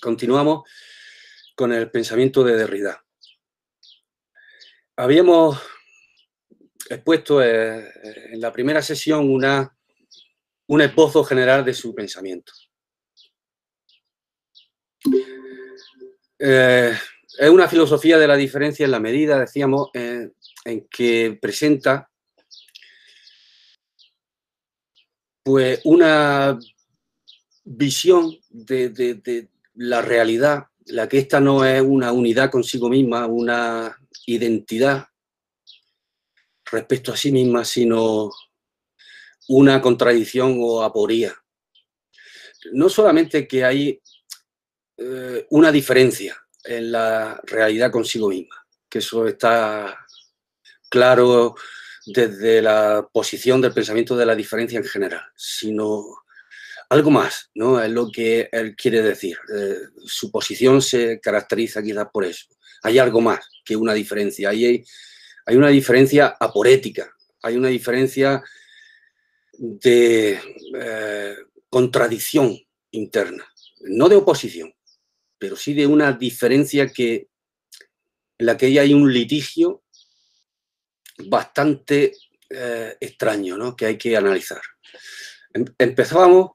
Continuamos con el pensamiento de Derrida. Habíamos expuesto eh, en la primera sesión una, un esbozo general de su pensamiento. Eh, es una filosofía de la diferencia en la medida, decíamos, en que presenta pues una visión de, la realidad, la que esta no es una unidad consigo misma, una identidad respecto a sí misma, sino una contradicción o aporía. No solamente que hay eh, una diferencia en la realidad consigo misma, que eso está claro desde la posición del pensamiento de la diferencia en general, sino algo más, ¿no? Es lo que él quiere decir. Eh, su posición se caracteriza quizás por eso. Hay algo más que una diferencia. Hay, hay una diferencia aporética, hay una diferencia de eh, contradicción interna, no de oposición, pero sí de una diferencia que, en la que hay un litigio bastante eh, extraño ¿no? que hay que analizar. Em, empezábamos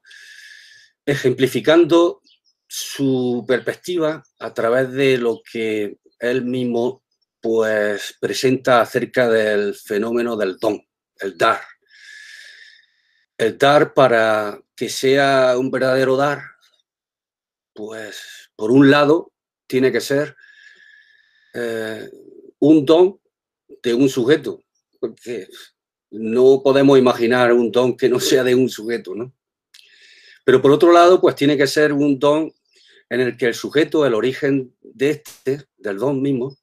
ejemplificando su perspectiva a través de lo que él mismo pues presenta acerca del fenómeno del don, el dar. El dar para que sea un verdadero dar, pues por un lado tiene que ser eh, un don de un sujeto, porque no podemos imaginar un don que no sea de un sujeto, ¿no? Pero por otro lado, pues tiene que ser un don en el que el sujeto, el origen de este, del don mismo,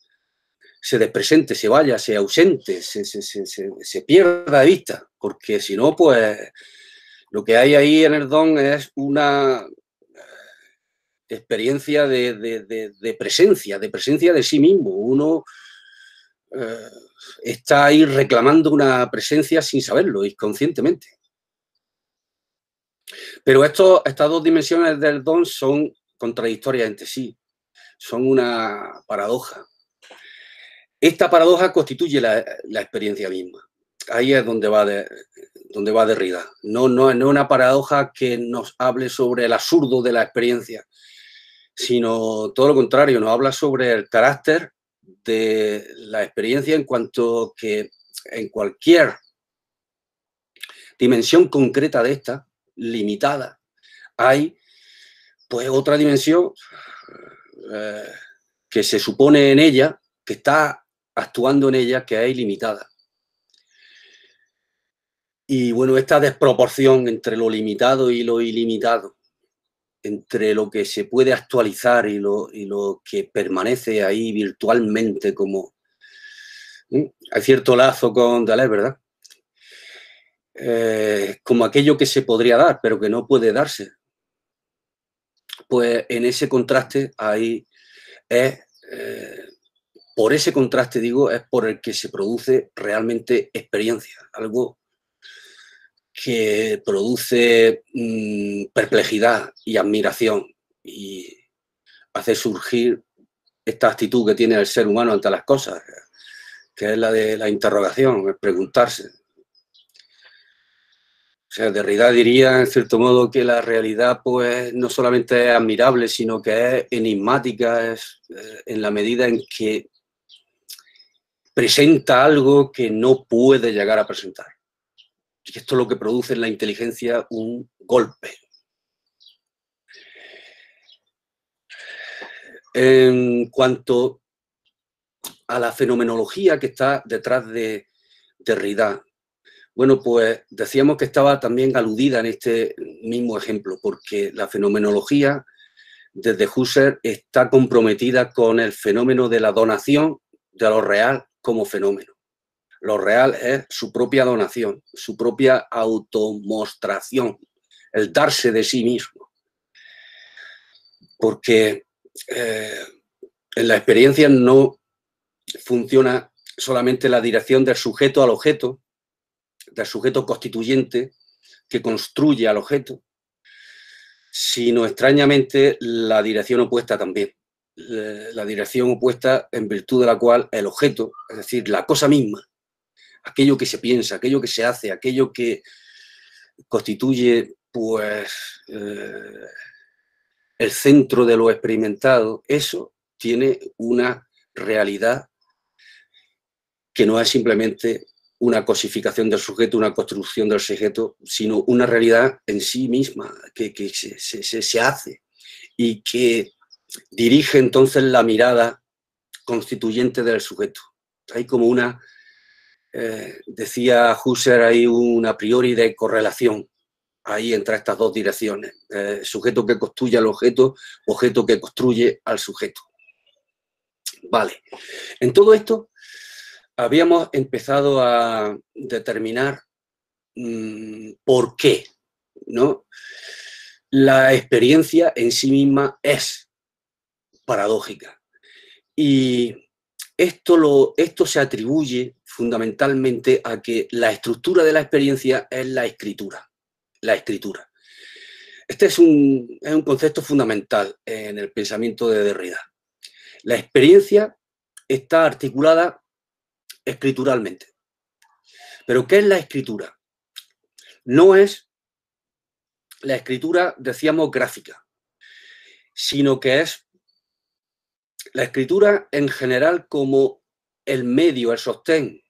se despresente, se vaya, se ausente, se, pierda de vista, porque si no, pues lo que hay ahí en el don es una eh, experiencia de, presencia, de presencia de sí mismo. Uno eh, está ahí reclamando una presencia sin saberlo, inconscientemente. Pero estas dos dimensiones del don son contradictorias entre sí, son una paradoja. Esta paradoja constituye la, experiencia misma. Ahí es donde va, donde va Derrida. no, no es una paradoja que nos hable sobre el absurdo de la experiencia, sino todo lo contrario, nos habla sobre el carácter de la experiencia en cuanto que en cualquier dimensión concreta de esta, limitada. Hay pues otra dimensión eh, que se supone en ella, que está actuando en ella, que es ilimitada. Y bueno, esta desproporción entre lo limitado y lo ilimitado, entre lo que se puede actualizar y lo, lo que permanece ahí virtualmente como... ¿eh? Hay cierto lazo con Deleuze, ¿verdad? Eh, como aquello que se podría dar, pero que no puede darse. Pues en ese contraste ahí es, eh, por ese contraste digo, es por el que se produce realmente experiencia, algo que produce mm, perplejidad y admiración y hace surgir esta actitud que tiene el ser humano ante las cosas, que es la de la interrogación, el preguntarse, o sea, Derrida diría, en cierto modo, que la realidad pues, no solamente es admirable, sino que es enigmática eh, en la medida en que presenta algo que no puede llegar a presentar. Y esto es lo que produce en la inteligencia un golpe. En cuanto a la fenomenología que está detrás de Derrida, bueno, pues decíamos que estaba también aludida en este mismo ejemplo, porque la fenomenología desde Husserl está comprometida con el fenómeno de la donación de lo real como fenómeno. Lo real es su propia donación, su propia automostración, el darse de sí mismo. Porque eh, en la experiencia no funciona solamente la dirección del sujeto al objeto, del sujeto constituyente que construye al objeto, sino extrañamente la dirección opuesta también. La dirección opuesta en virtud de la cual el objeto, es decir, la cosa misma, aquello que se piensa, aquello que se hace, aquello que constituye pues eh, el centro de lo experimentado, eso tiene una realidad que no es simplemente una cosificación del sujeto, una construcción del sujeto, sino una realidad en sí misma que, se, hace y que dirige entonces la mirada constituyente del sujeto. Hay como una, eh, decía Husserl, hay una priori de correlación ahí entre estas dos direcciones. Eh, sujeto que construye al objeto, objeto que construye al sujeto. Vale. En todo esto, habíamos empezado a determinar mm, por qué, ¿no? La experiencia en sí misma es paradójica. Y esto, lo, esto se atribuye fundamentalmente a que la estructura de la experiencia es la escritura. La escritura. Este es un, es un concepto fundamental en el pensamiento de Derrida. La experiencia está articulada escrituralmente. Pero ¿qué es la escritura? No es la escritura, decíamos, gráfica, sino que es la escritura en general como el medio, el sostén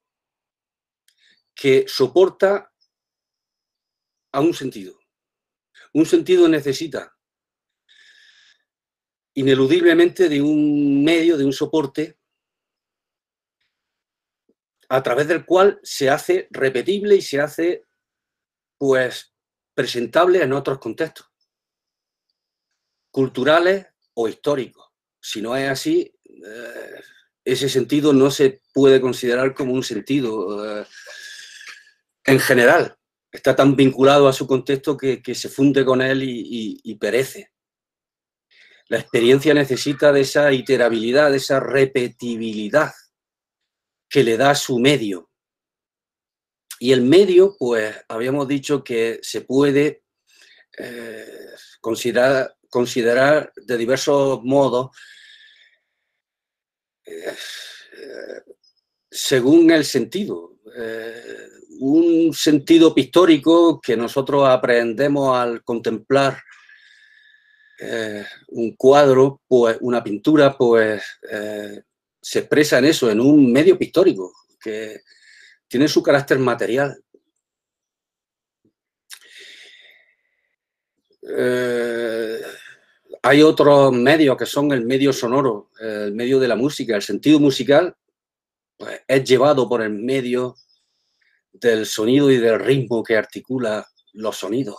que soporta a un sentido. Un sentido necesita ineludiblemente de un medio, de un soporte a través del cual se hace repetible y se hace pues presentable en otros contextos culturales o históricos. Si no es así, eh, ese sentido no se puede considerar como un sentido eh, en general. Está tan vinculado a su contexto que, se funde con él y perece. La experiencia necesita de esa iterabilidad, de esa repetibilidad que le da su medio. Y el medio, pues habíamos dicho que se puede eh, considerar, considerar de diversos modos eh, según el sentido. Eh, un sentido pictórico que nosotros aprendemos al contemplar un cuadro, pues una pintura, pues se expresa en eso, en un medio pictórico, que tiene su carácter material. Eh, hay otros medios que son el medio sonoro, el medio de la música, el sentido musical pues, es llevado por el medio del sonido y del ritmo que articula los sonidos.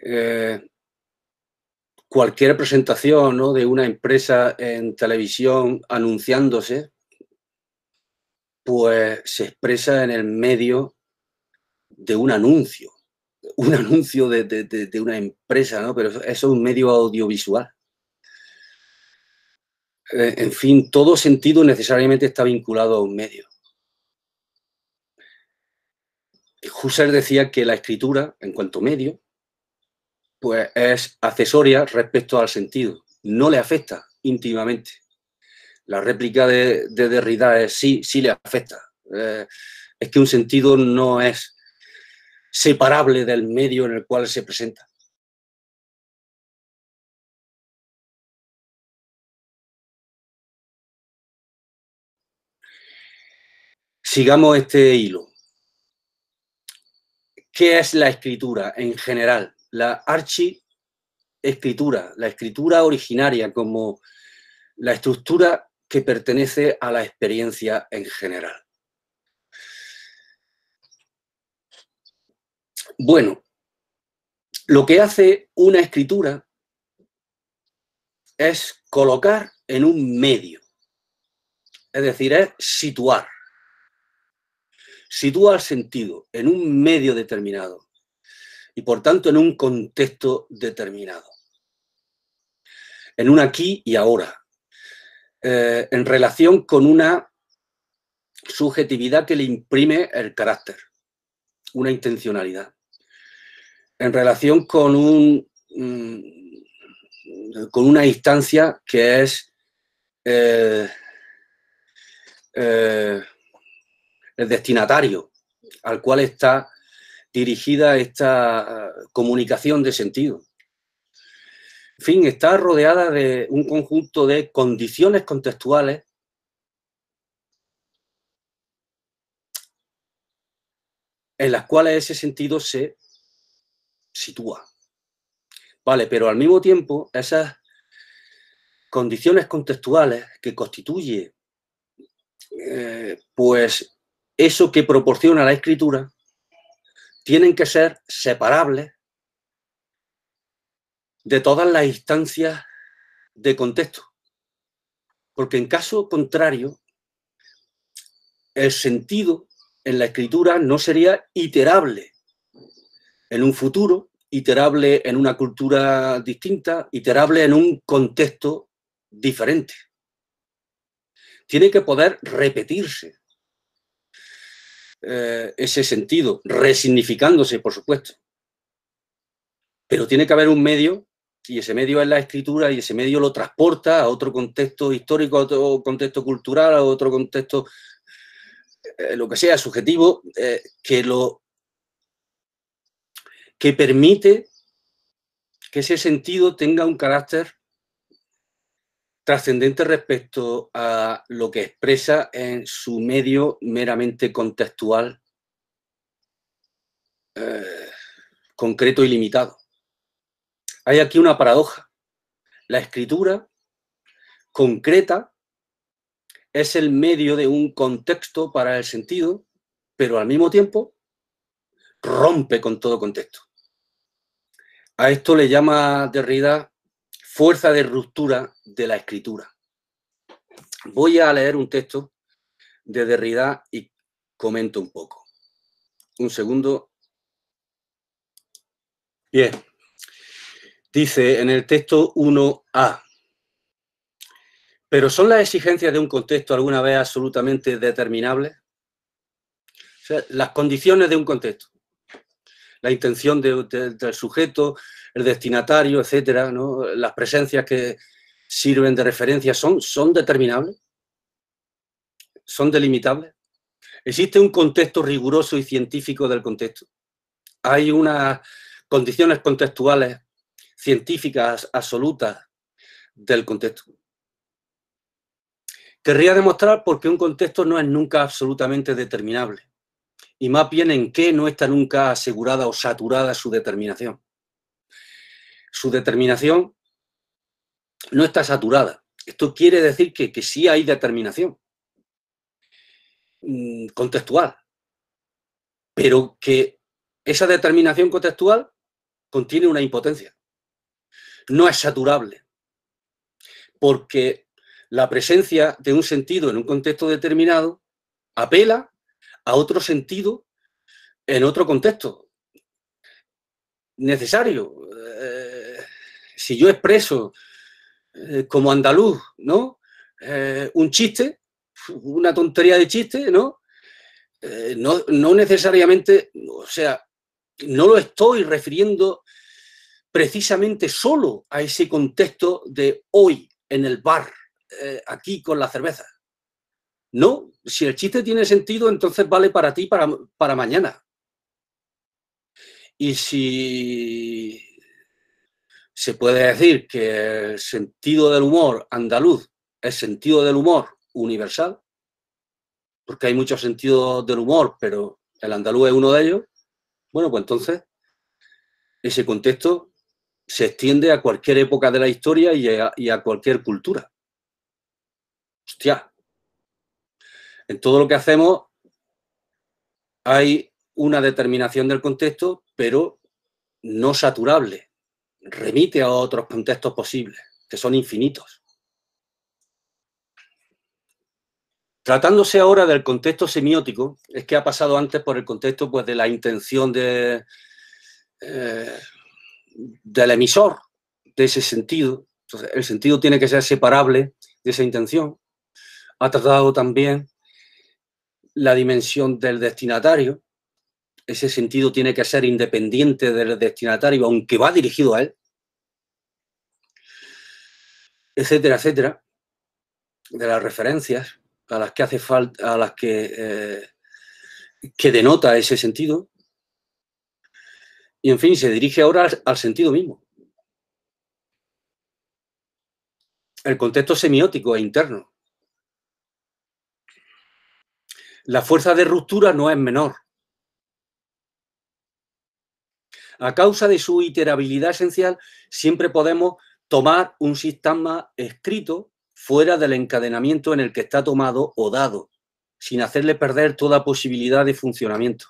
Eh, cualquier presentación de una empresa en televisión anunciándose, pues se expresa en el medio de un anuncio, un anuncio de, una empresa, ¿no? pero eso es un medio audiovisual. Eh, en fin, todo sentido necesariamente está vinculado a un medio. Husserl decía que la escritura, en cuanto medio, pues es accesoria respecto al sentido, no le afecta íntimamente. La réplica de, de Derrida es sí, sí le afecta. Eh, es que un sentido no es separable del medio en el cual se presenta. Sigamos este hilo. ¿Qué es la escritura en general? la archi-escritura, la escritura originaria como la estructura que pertenece a la experiencia en general. Bueno, lo que hace una escritura es colocar en un medio, es decir, es situar. Sitúa el sentido en un medio determinado, y por tanto en un contexto determinado. En un aquí y ahora, eh, en relación con una subjetividad que le imprime el carácter, una intencionalidad, en relación con, un, mm, con una instancia que es eh, eh, el destinatario al cual está dirigida esta comunicación de sentido. En fin, está rodeada de un conjunto de condiciones contextuales en las cuales ese sentido se sitúa. Vale, pero al mismo tiempo esas condiciones contextuales que constituye eh, pues eso que proporciona la escritura tienen que ser separables de todas las instancias de contexto. Porque en caso contrario, el sentido en la escritura no sería iterable en un futuro, iterable en una cultura distinta, iterable en un contexto diferente. Tiene que poder repetirse. Eh, ese sentido, resignificándose, por supuesto. Pero tiene que haber un medio, y ese medio es la escritura, y ese medio lo transporta a otro contexto histórico, a otro contexto cultural, a otro contexto, eh, lo que sea, subjetivo, eh, que lo que permite que ese sentido tenga un carácter trascendente respecto a lo que expresa en su medio meramente contextual, eh, concreto y limitado. Hay aquí una paradoja. La escritura concreta es el medio de un contexto para el sentido, pero al mismo tiempo rompe con todo contexto. A esto le llama Derrida fuerza de ruptura de la escritura. Voy a leer un texto de Derrida y comento un poco. Un segundo. Bien. Dice en el texto 1A. Pero ¿son las exigencias de un contexto alguna vez absolutamente determinables? las condiciones de un contexto, la intención del sujeto, el destinatario, etcétera, las presencias que sirven de referencia, ¿son, ¿son determinables? ¿Son delimitables? ¿Existe un contexto riguroso y científico del contexto? ¿Hay unas condiciones contextuales científicas absolutas del contexto? Querría demostrar por qué un contexto no es nunca absolutamente determinable y más bien en qué no está nunca asegurada o saturada su determinación su determinación no está saturada. Esto quiere decir que, sí hay determinación mm, contextual, pero que esa determinación contextual contiene una impotencia. No es saturable, porque la presencia de un sentido en un contexto determinado apela a otro sentido en otro contexto necesario. Eh, si yo expreso eh, como andaluz, ¿no? Eh, un chiste, una tontería de chiste, ¿no? Eh, ¿no? No necesariamente, o sea, no lo estoy refiriendo precisamente solo a ese contexto de hoy en el bar, aquí con la cerveza. No, si el chiste tiene sentido, entonces vale para ti para mañana. Y si se puede decir que el sentido del humor andaluz es sentido del humor universal, porque hay muchos sentidos del humor, pero el andaluz es uno de ellos. Bueno, pues entonces ese contexto se extiende a cualquier época de la historia y a, y a cualquier cultura. Hostia. En todo lo que hacemos hay una determinación del contexto, pero no saturable remite a otros contextos posibles, que son infinitos. Tratándose ahora del contexto semiótico, es que ha pasado antes por el contexto pues, de la intención de, eh, del emisor de ese sentido. el sentido tiene que ser separable de esa intención. Ha tratado también la dimensión del destinatario, ese sentido tiene que ser independiente del destinatario, aunque va dirigido a él, etcétera, etcétera, de las referencias a las que hace falta, a las que, eh, que denota ese sentido. Y en fin, se dirige ahora al, al sentido mismo. El contexto semiótico e interno. La fuerza de ruptura no es menor, A causa de su iterabilidad esencial, siempre podemos tomar un sistema escrito fuera del encadenamiento en el que está tomado o dado, sin hacerle perder toda posibilidad de funcionamiento,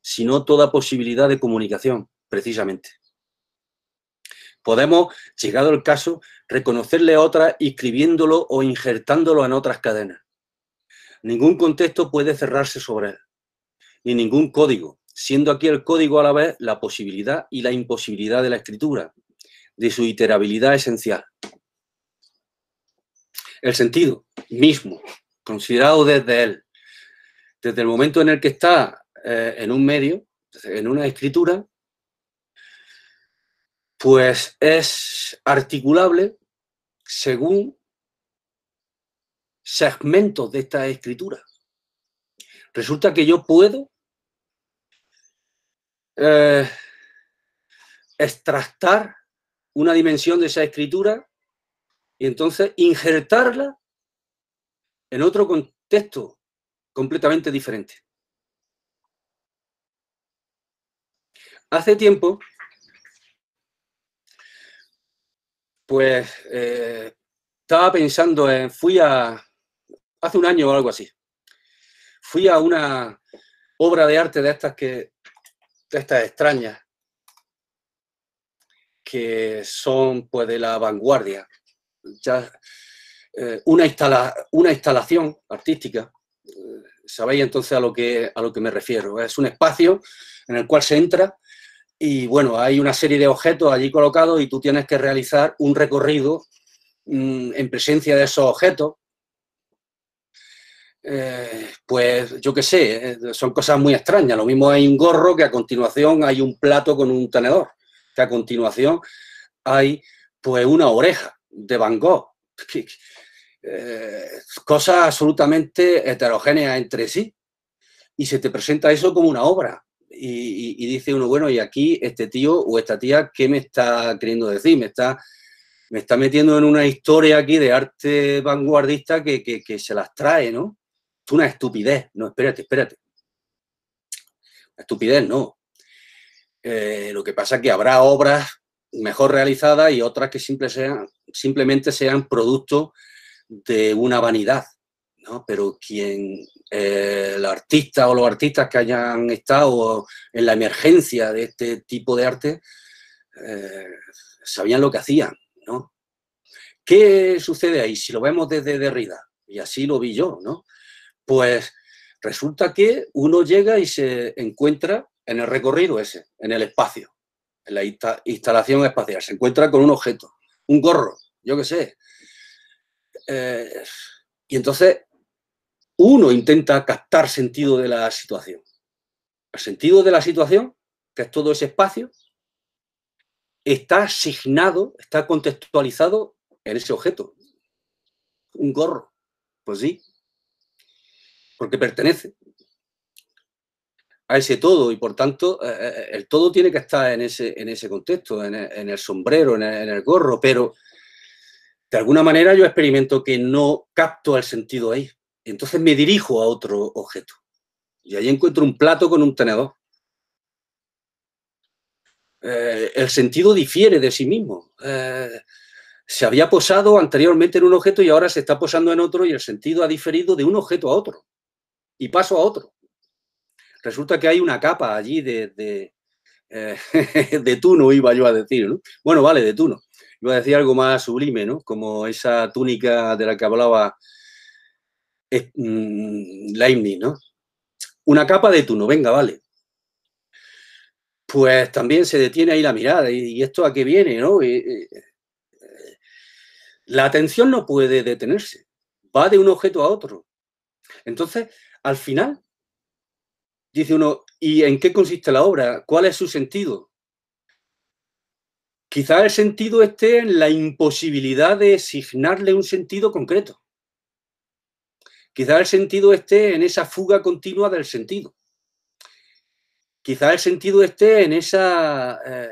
sino toda posibilidad de comunicación, precisamente. Podemos, llegado el caso, reconocerle otra inscribiéndolo o injertándolo en otras cadenas. Ningún contexto puede cerrarse sobre él, ni ningún código, siendo aquí el código a la vez la posibilidad y la imposibilidad de la escritura, de su iterabilidad esencial. El sentido mismo, considerado desde él, desde el momento en el que está eh, en un medio, en una escritura, pues es articulable según segmentos de esta escritura. Resulta que yo puedo eh, extractar una dimensión de esa escritura y entonces injertarla en otro contexto completamente diferente. Hace tiempo, pues eh, estaba pensando en, fui a, hace un año o algo así, fui a una obra de arte de estas que estas extrañas que son pues de la vanguardia. Ya, eh, una, una instalación artística, eh, sabéis entonces a lo, que, a lo que me refiero, es un espacio en el cual se entra y bueno, hay una serie de objetos allí colocados y tú tienes que realizar un recorrido mm, en presencia de esos objetos eh, pues yo qué sé, eh, son cosas muy extrañas. Lo mismo hay un gorro que a continuación hay un plato con un tenedor, que a continuación hay pues una oreja de Van Gogh. Eh, cosas absolutamente heterogéneas entre sí. Y se te presenta eso como una obra. Y, dice uno, bueno, y aquí este tío o esta tía, ¿qué me está queriendo decir? Me está, me está metiendo en una historia aquí de arte vanguardista que se las trae, ¿no? Es una estupidez. No, espérate, espérate. estupidez no. Eh, lo que pasa es que habrá obras mejor realizadas y otras que simplemente sean producto de una vanidad. ¿no? Pero quien, el eh, artista o los artistas que hayan estado en la emergencia de este tipo de arte, eh, sabían lo que hacían. ¿no? ¿Qué sucede ahí si lo vemos desde Derrida? Y así lo vi yo, ¿no? Pues resulta que uno llega y se encuentra en el recorrido ese, en el espacio, en la instalación espacial. Se encuentra con un objeto, un gorro, yo qué sé. Eh, y entonces uno intenta captar sentido de la situación. El sentido de la situación, que es todo ese espacio, está asignado, está contextualizado en ese objeto. Un gorro. Pues sí, porque pertenece a ese todo y por tanto eh, eh, eh, el todo tiene que estar en ese, en ese contexto, en el, sombrero, en el, gorro, pero de alguna manera yo experimento que no capto el sentido ahí. Entonces me dirijo a otro objeto y ahí encuentro un plato con un tenedor. el sentido difiere de sí mismo. se había posado anteriormente en un objeto y ahora se está posando en otro y el sentido ha diferido de un objeto a otro y paso a otro. Resulta que hay una capa allí de, eh, de, tuno, iba yo a decir, ¿no? Bueno, vale, de tuno. Iba a decir algo más sublime, ¿no? Como esa túnica de la que hablaba eh, mm, ¿no? Una capa de tuno, venga, vale. Pues también se detiene ahí la mirada, ¿y esto a qué viene, no? Eh, eh, la atención no puede detenerse, va de un objeto a otro. Entonces, al final. Dice uno, ¿y en qué consiste la obra? ¿Cuál es su sentido? Quizá el sentido esté en la imposibilidad de asignarle un sentido concreto. Quizá el sentido esté en esa fuga continua del sentido. Quizá el sentido esté en esa eh,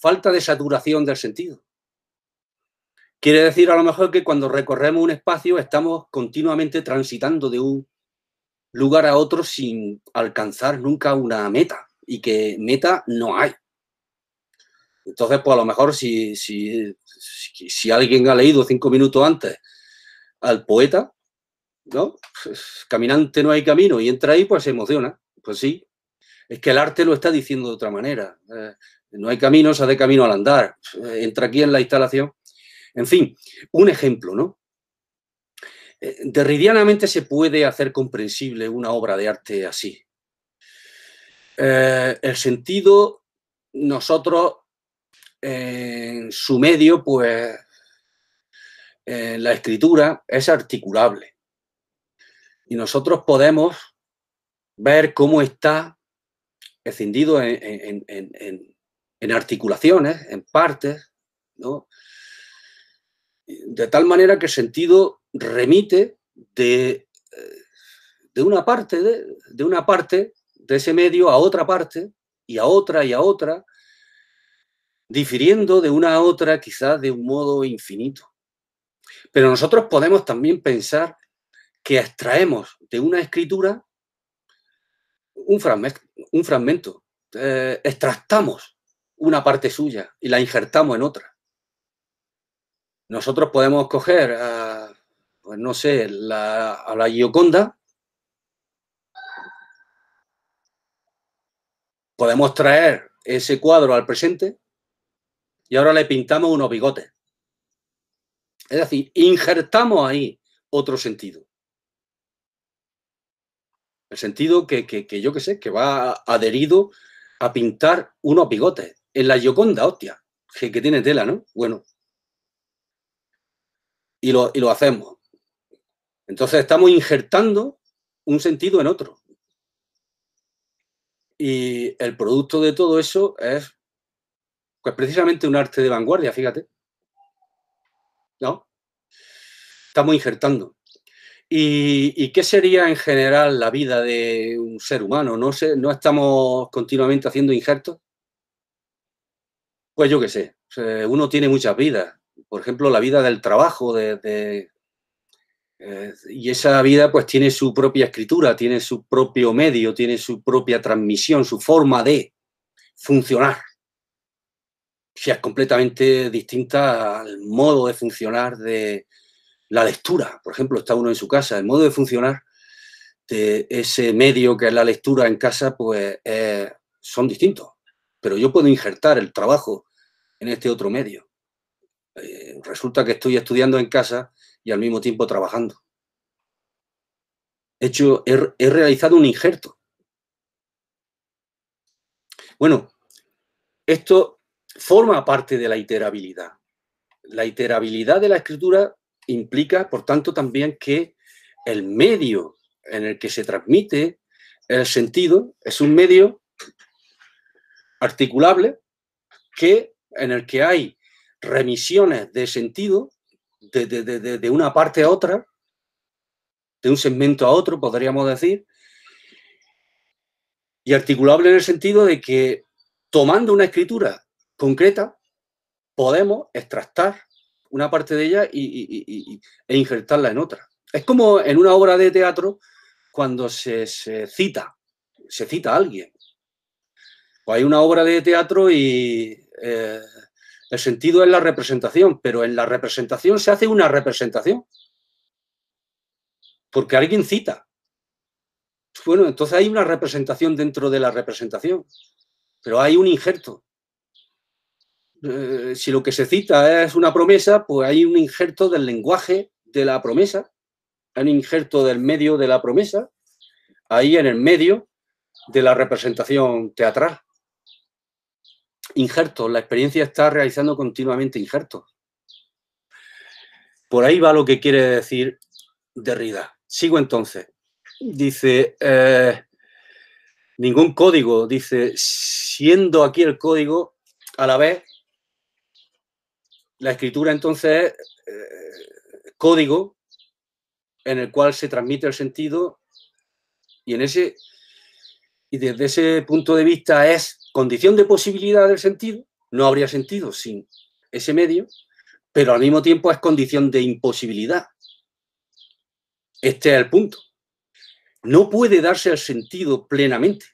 falta de saturación del sentido. Quiere decir a lo mejor que cuando recorremos un espacio estamos continuamente transitando de un lugar a otro sin alcanzar nunca una meta y que meta no hay. Entonces, pues a lo mejor si, si, alguien ha leído cinco minutos antes al poeta, ¿no? Pues, caminante no hay camino y entra ahí, pues se emociona. Pues sí, es que el arte lo está diciendo de otra manera. Eh, no hay camino, se hace camino al andar. entra aquí en la instalación. En fin, un ejemplo, ¿no? Eh, derridianamente se puede hacer comprensible una obra de arte así. Eh, el sentido, nosotros en su medio, pues la escritura es articulable. Y nosotros podemos ver cómo está escindido en, en articulaciones, en partes, ¿no? de tal manera que el sentido remite de, eh, de, una parte de, una parte de ese medio a otra parte y a otra y a otra, difiriendo de una a otra quizás de un modo infinito. Pero nosotros podemos también pensar que extraemos de una escritura un, fragmento, eh, extractamos una parte suya y la injertamos en otra. Nosotros podemos coger pues no sé, a la Gioconda, podemos traer ese cuadro al presente y ahora le pintamos unos bigotes. Es decir, injertamos ahí otro sentido. El sentido que, que, que yo qué sé, que va adherido a pintar unos bigotes. En la Gioconda, hostia, que, tiene tela, ¿no? Bueno. y lo hacemos. Entonces estamos injertando un sentido en otro. Y el producto de todo eso es pues precisamente un arte de vanguardia, fíjate. ¿No? Estamos injertando. ¿Y, qué sería en general la vida de un ser humano? ¿No, no estamos continuamente haciendo injertos? Pues yo qué sé, eh, uno tiene muchas vidas. Por ejemplo, la vida del trabajo, de, eh, y esa vida pues tiene su propia escritura, tiene su propio medio, tiene su propia transmisión, su forma de funcionar. es completamente distinta al modo de funcionar de la lectura. Por ejemplo, está uno en su casa. El modo de funcionar de ese medio que es la lectura en casa, pues son distintos. Pero yo puedo injertar el trabajo en este otro medio. Eh, resulta que estoy estudiando en casa y al mismo tiempo trabajando. He, hecho, he, realizado un injerto. Bueno, esto forma parte de la iterabilidad. La iterabilidad de la escritura implica, por tanto, también que el medio en el que se transmite el sentido es un medio articulable que, en el que hay remisiones de sentido de, una parte a otra, de un segmento a otro, podríamos decir, y articulable en el sentido de que tomando una escritura concreta, podemos extractar una parte de ella y, e injertarla en otra. Es como en una obra de teatro cuando se, cita, se cita a alguien. o pues hay una obra de teatro y eh, el sentido es la representación, pero en la representación se hace una representación. Porque alguien cita. Bueno, entonces hay una representación dentro de la representación, pero hay un injerto. Eh, si lo que se cita es una promesa, pues hay un injerto del lenguaje de la promesa, hay un injerto del medio de la promesa, ahí en el medio de la representación teatral. Injertos, la experiencia está realizando continuamente injerto. Por ahí va lo que quiere decir Derrida. Sigo entonces. Dice, eh, ningún código, dice, siendo aquí el código, a la vez, la escritura entonces es eh, código en el cual se transmite el sentido y en ese y desde ese punto de vista es condición de posibilidad del sentido, no habría sentido sin ese medio, pero al mismo tiempo es condición de imposibilidad. Este es el punto. No puede darse el sentido plenamente.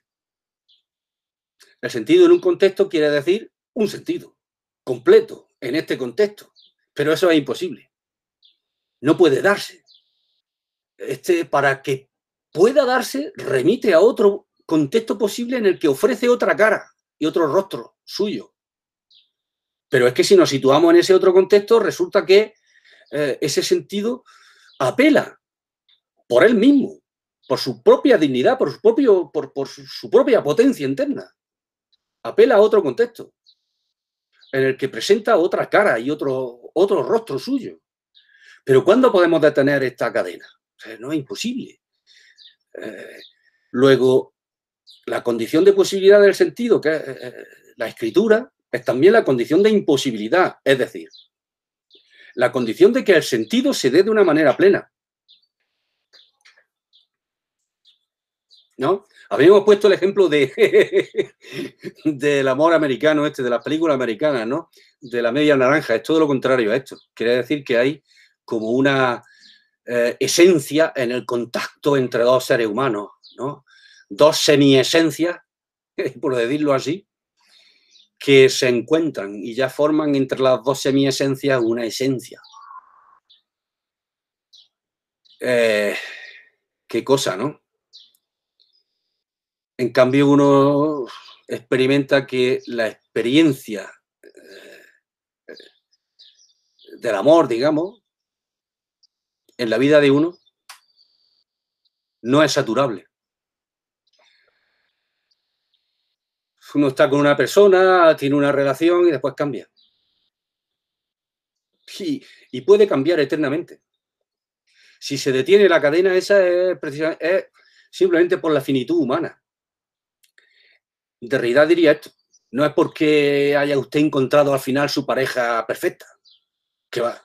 El sentido en un contexto quiere decir un sentido completo en este contexto, pero eso es imposible. No puede darse. Este, para que pueda darse, remite a otro contexto posible en el que ofrece otra cara y otro rostro suyo. Pero es que si nos situamos en ese otro contexto, resulta que eh, ese sentido apela por él mismo, por su propia dignidad, por su, propio, por, su, propia potencia interna. Apela a otro contexto, en el que presenta otra cara y otro, otro rostro suyo. Pero ¿cuándo podemos detener esta cadena? no es imposible. Eh, luego, la condición de posibilidad del sentido, que es eh, eh, la escritura, es también la condición de imposibilidad, es decir, la condición de que el sentido se dé de una manera plena. ¿No? Habíamos puesto el ejemplo de del amor americano, este, de la película americana ¿no? De la media naranja, es todo lo contrario a esto. Quiere decir que hay como una eh, esencia en el contacto entre dos seres humanos, ¿no? dos semiesencias, por decirlo así, que se encuentran y ya forman entre las dos semiesencias una esencia. Eh, qué cosa, ¿no? En cambio, uno experimenta que la experiencia eh, del amor, digamos, en la vida de uno, no es saturable. uno está con una persona, tiene una relación y después cambia. Y, puede cambiar eternamente. Si se detiene la cadena, esa es, simplemente por la finitud humana. De realidad diría esto, no es porque haya usted encontrado al final su pareja perfecta, que va,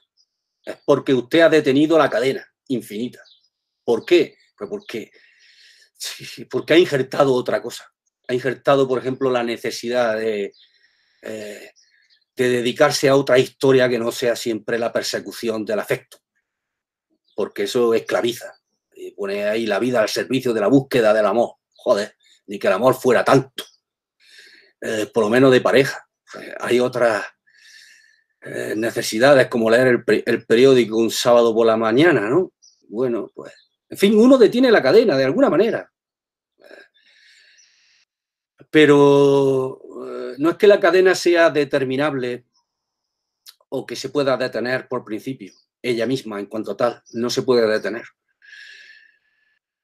es porque usted ha detenido la cadena infinita. ¿Por qué? Pues porque, porque ha injertado otra cosa ha injertado, por ejemplo, la necesidad eh, de, dedicarse a otra historia que no sea siempre la persecución del afecto, porque eso esclaviza y pone ahí la vida al servicio de la búsqueda del amor. Joder, ni que el amor fuera tanto, eh, por lo menos de pareja. Eh, hay otras necesidades como leer el, el, periódico un sábado por la mañana, ¿no? Bueno, pues, en fin, uno detiene la cadena de alguna manera. Pero eh, no es que la cadena sea determinable o que se pueda detener por principio, ella misma en cuanto a tal, no se puede detener.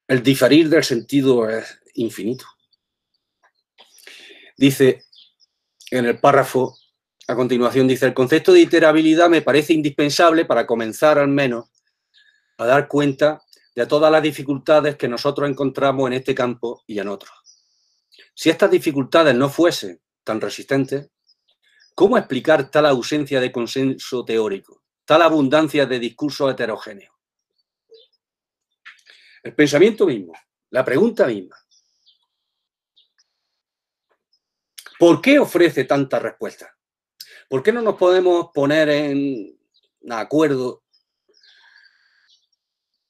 El diferir del sentido es infinito. Dice en el párrafo, a continuación dice, el concepto de iterabilidad me parece indispensable para comenzar al menos a dar cuenta de todas las dificultades que nosotros encontramos en este campo y en otros. Si estas dificultades no fuesen tan resistentes, ¿cómo explicar tal ausencia de consenso teórico, tal abundancia de discursos heterogéneos? El pensamiento mismo, la pregunta misma. ¿Por qué ofrece tanta respuesta ¿Por qué no nos podemos poner en acuerdo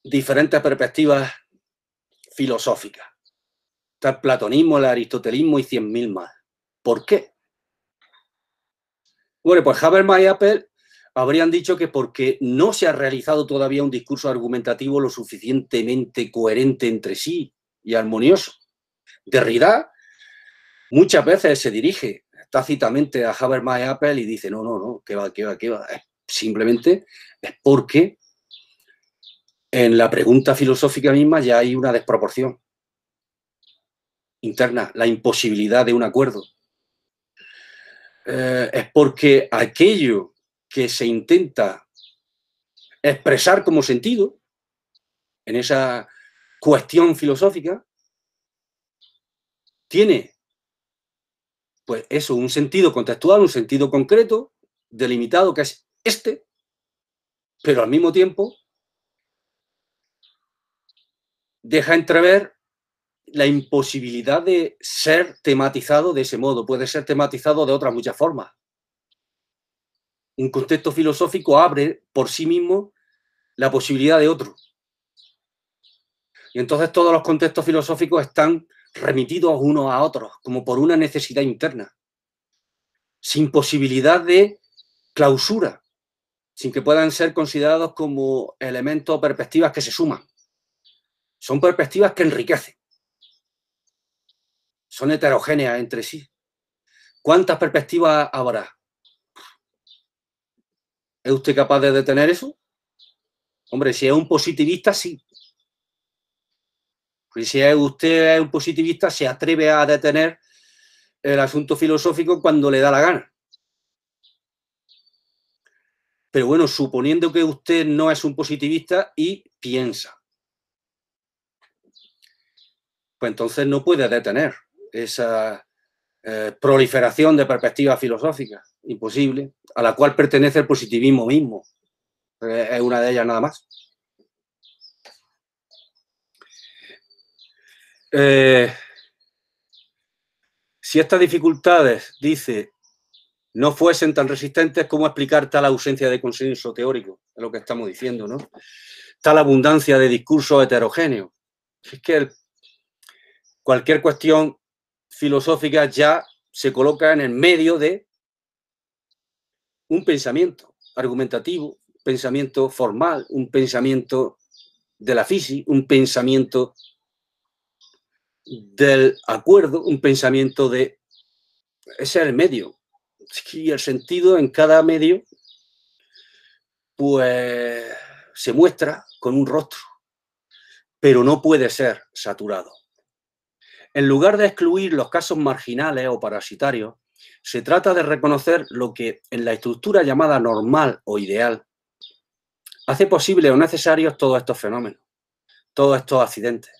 diferentes perspectivas filosóficas? el platonismo, el aristotelismo y 100.000 más. ¿Por qué? Bueno, pues Habermas y Apple habrían dicho que porque no se ha realizado todavía un discurso argumentativo lo suficientemente coherente entre sí y armonioso. Derrida muchas veces se dirige tácitamente a Habermas y Apple y dice, no, no, no, que va, que va, que va. Simplemente es porque en la pregunta filosófica misma ya hay una desproporción interna, la imposibilidad de un acuerdo, eh, es porque aquello que se intenta expresar como sentido en esa cuestión filosófica tiene, pues eso, un sentido contextual, un sentido concreto, delimitado, que es este, pero al mismo tiempo deja entrever la imposibilidad de ser tematizado de ese modo. Puede ser tematizado de otras muchas formas. Un contexto filosófico abre por sí mismo la posibilidad de otro. Y entonces todos los contextos filosóficos están remitidos unos a otros, como por una necesidad interna, sin posibilidad de clausura, sin que puedan ser considerados como elementos o perspectivas que se suman. Son perspectivas que enriquecen son heterogéneas entre sí. ¿Cuántas perspectivas habrá? ¿Es usted capaz de detener eso? Hombre, si es un positivista, sí. y si usted es un positivista, se atreve a detener el asunto filosófico cuando le da la gana. Pero bueno, suponiendo que usted no es un positivista y piensa, pues entonces no puede detener esa eh, proliferación de perspectivas filosóficas, imposible, a la cual pertenece el positivismo mismo. Eh, es una de ellas nada más. Eh, si estas dificultades, dice, no fuesen tan resistentes, ¿cómo explicar tal ausencia de consenso teórico? Es lo que estamos diciendo, ¿no? Tal abundancia de discursos heterogéneos. Es que cualquier cuestión filosófica ya se coloca en el medio de un pensamiento argumentativo, pensamiento formal, un pensamiento de la física, un pensamiento del acuerdo, un pensamiento de... Ese es el medio. Y el sentido en cada medio, pues se muestra con un rostro, pero no puede ser saturado. En lugar de excluir los casos marginales o parasitarios, se trata de reconocer lo que en la estructura llamada normal o ideal hace posible o necesario todos estos fenómenos, todos estos accidentes.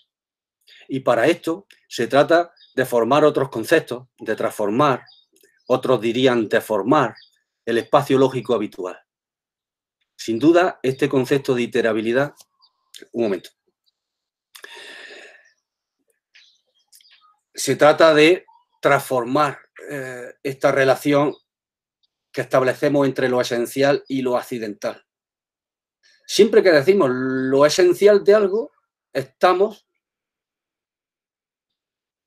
Y para esto se trata de formar otros conceptos, de transformar, otros dirían deformar, el espacio lógico habitual. Sin duda, este concepto de iterabilidad... Un momento se trata de transformar eh, esta relación que establecemos entre lo esencial y lo accidental. Siempre que decimos lo esencial de algo, estamos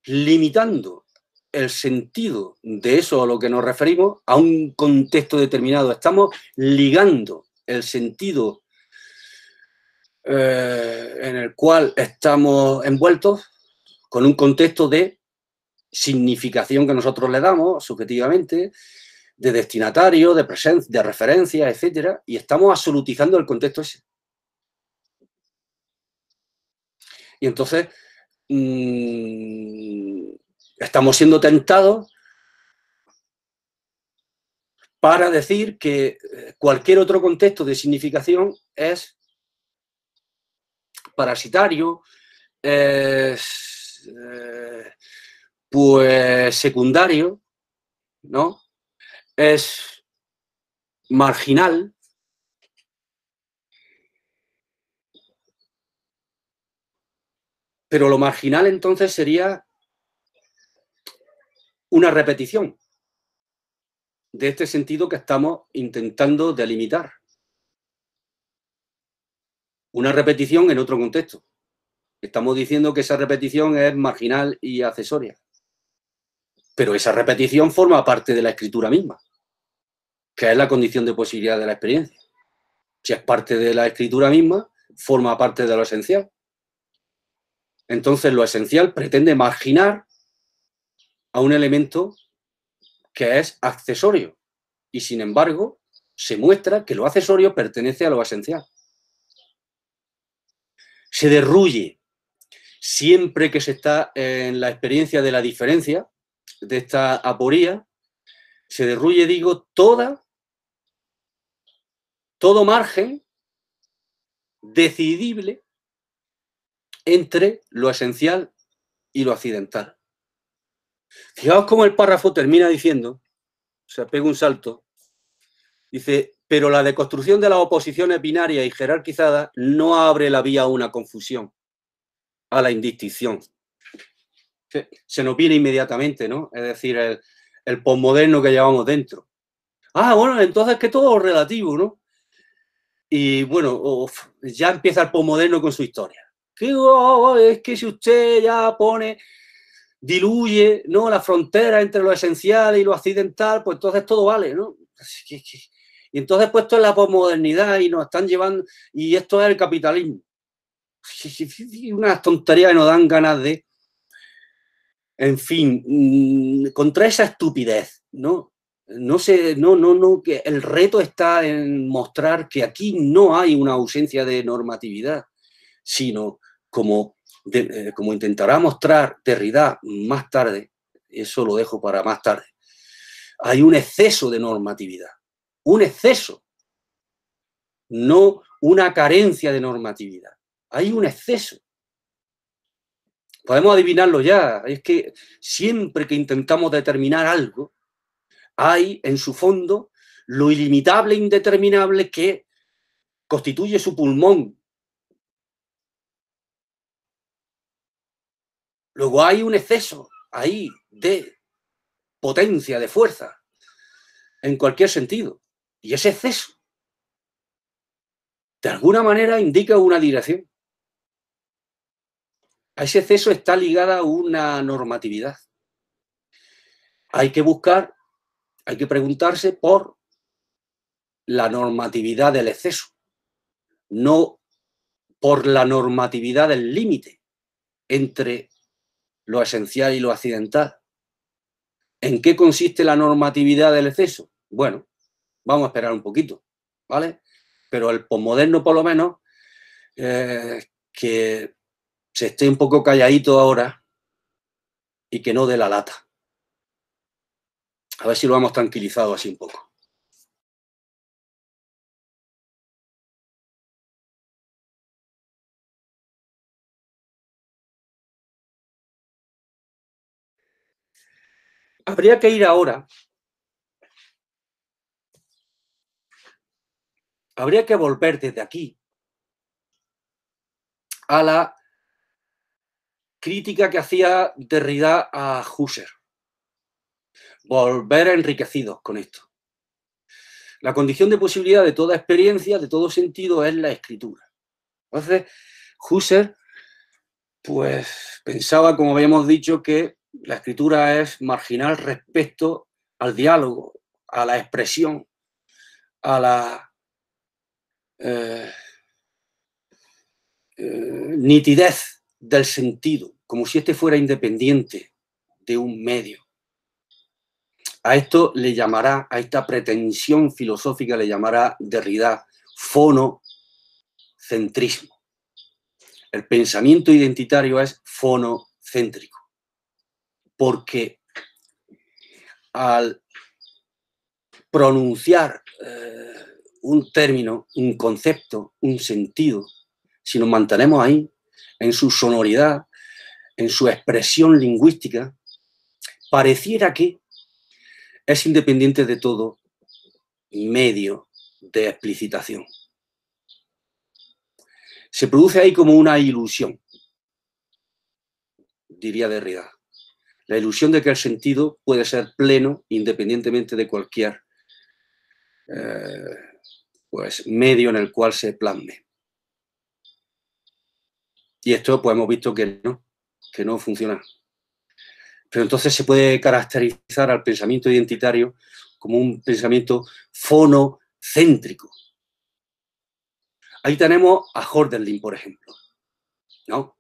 limitando el sentido de eso a lo que nos referimos a un contexto determinado. Estamos ligando el sentido eh, en el cual estamos envueltos con un contexto de significación que nosotros le damos subjetivamente, de destinatario, de presencia, de referencia, etcétera, y estamos absolutizando el contexto ese. Y entonces mm, estamos siendo tentados para decir que eh, cualquier otro contexto de significación es parasitario, es, eh, pues secundario, ¿no? Es marginal. Pero lo marginal entonces sería una repetición de este sentido que estamos intentando delimitar. Una repetición en otro contexto. Estamos diciendo que esa repetición es marginal y accesoria. Pero esa repetición forma parte de la escritura misma, que es la condición de posibilidad de la experiencia. Si es parte de la escritura misma, forma parte de lo esencial. Entonces, lo esencial pretende marginar a un elemento que es accesorio y, sin embargo, se muestra que lo accesorio pertenece a lo esencial. Se derruye siempre que se está en la experiencia de la diferencia, de esta aporía, se derruye, digo, toda, todo margen decidible entre lo esencial y lo accidental. Fijaos cómo el párrafo termina diciendo, se pega un salto, dice, pero la deconstrucción de las oposiciones binarias y jerarquizadas no abre la vía a una confusión, a la indistinción se, nos viene inmediatamente, ¿no? Es decir, el, el posmoderno que llevamos dentro. Ah, bueno, entonces que todo es relativo, ¿no? Y bueno, ya empieza el posmoderno con su historia. Que, oh, oh, es que si usted ya pone, diluye, ¿no? La frontera entre lo esencial y lo accidental, pues entonces todo vale, ¿no? Y entonces, puesto esto es la posmodernidad y nos están llevando, y esto es el capitalismo. Unas tonterías que nos dan ganas de en fin, mm, contra esa estupidez, ¿no? No sé, no, no, no, que el reto está en mostrar que aquí no hay una ausencia de normatividad, sino como, eh, como intentará mostrar Terrida más tarde, eso lo dejo para más tarde, hay un exceso de normatividad, un exceso, no una carencia de normatividad, hay un exceso. Podemos adivinarlo ya. Es que siempre que intentamos determinar algo, hay en su fondo lo ilimitable e indeterminable que constituye su pulmón. Luego hay un exceso ahí de potencia, de fuerza, en cualquier sentido. Y ese exceso, de alguna manera, indica una dirección a ese exceso está ligada una normatividad. Hay que buscar, hay que preguntarse por la normatividad del exceso, no por la normatividad del límite entre lo esencial y lo accidental. ¿En qué consiste la normatividad del exceso? Bueno, vamos a esperar un poquito, ¿vale? Pero el posmoderno, por lo menos, eh, que se esté un poco calladito ahora y que no dé la lata. A ver si lo hemos tranquilizado así un poco. Habría que ir ahora. Habría que volver desde aquí a la crítica que hacía Derrida a Husserl. Volver enriquecidos con esto. La condición de posibilidad de toda experiencia, de todo sentido, es la escritura. Entonces, Husserl, pues pensaba, como habíamos dicho, que la escritura es marginal respecto al diálogo, a la expresión, a la eh, eh, nitidez del sentido, como si este fuera independiente de un medio. A esto le llamará, a esta pretensión filosófica le llamará Derrida fonocentrismo. El pensamiento identitario es fonocéntrico, porque al pronunciar eh, un término, un concepto, un sentido, si nos mantenemos ahí, en su sonoridad, en su expresión lingüística, pareciera que es independiente de todo medio de explicitación. Se produce ahí como una ilusión, diría Derrida. La ilusión de que el sentido puede ser pleno independientemente de cualquier eh, pues, medio en el cual se plasme. Y esto pues hemos visto que no, que no funciona. Pero entonces se puede caracterizar al pensamiento identitario como un pensamiento fonocéntrico. Ahí tenemos a Jorderlin, por ejemplo. ¿no?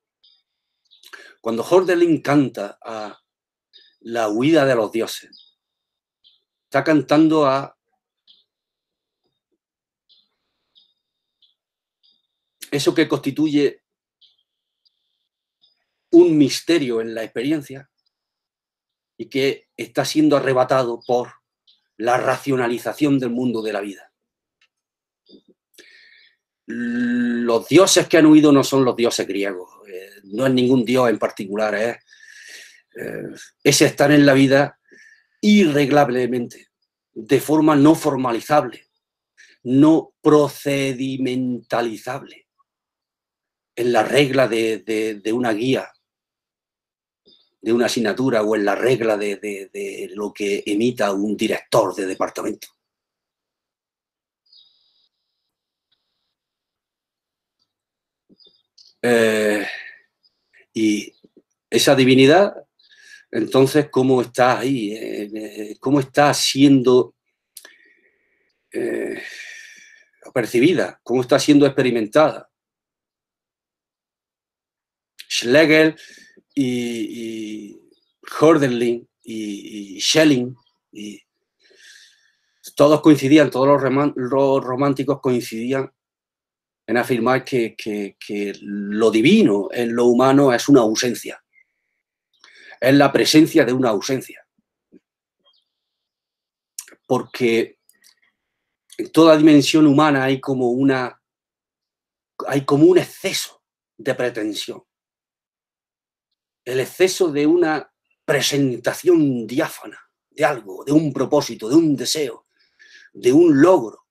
Cuando Horderlin canta a la huida de los dioses, está cantando a eso que constituye un misterio en la experiencia y que está siendo arrebatado por la racionalización del mundo de la vida. Los dioses que han huido no son los dioses griegos, eh, no es ningún dios en particular, eh. eh es estar en la vida irreglablemente, de forma no formalizable, no procedimentalizable, en la regla de una guía de una asignatura o en la regla de, lo que emita un director de departamento. Eh, y esa divinidad, entonces, ¿cómo está ahí? Eh, eh, ¿Cómo está siendo percibida? ¿Cómo está siendo experimentada? Schlegel y, y y, Schelling, todos coincidían, todos los, románticos coincidían en afirmar que, que lo divino en lo humano es una ausencia, es la presencia de una ausencia. Porque en toda dimensión humana hay como una hay como un exceso de pretensión el exceso de una presentación diáfana de algo, de un propósito, de un deseo, de un logro.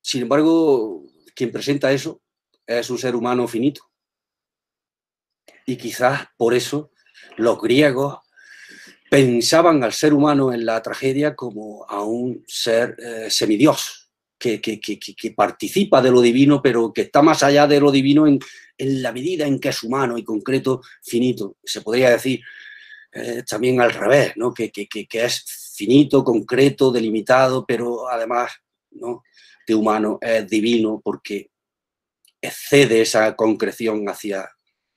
Sin embargo, quien presenta eso es un ser humano finito. Y quizás por eso los griegos pensaban al ser humano en la tragedia como a un ser eh, semidioso que, participa de lo divino, pero que está más allá de lo divino en, la medida en que es humano y concreto, finito. Se podría decir eh, también al revés, ¿no? que, es finito, concreto, delimitado, pero además ¿no? de humano es divino porque excede esa concreción hacia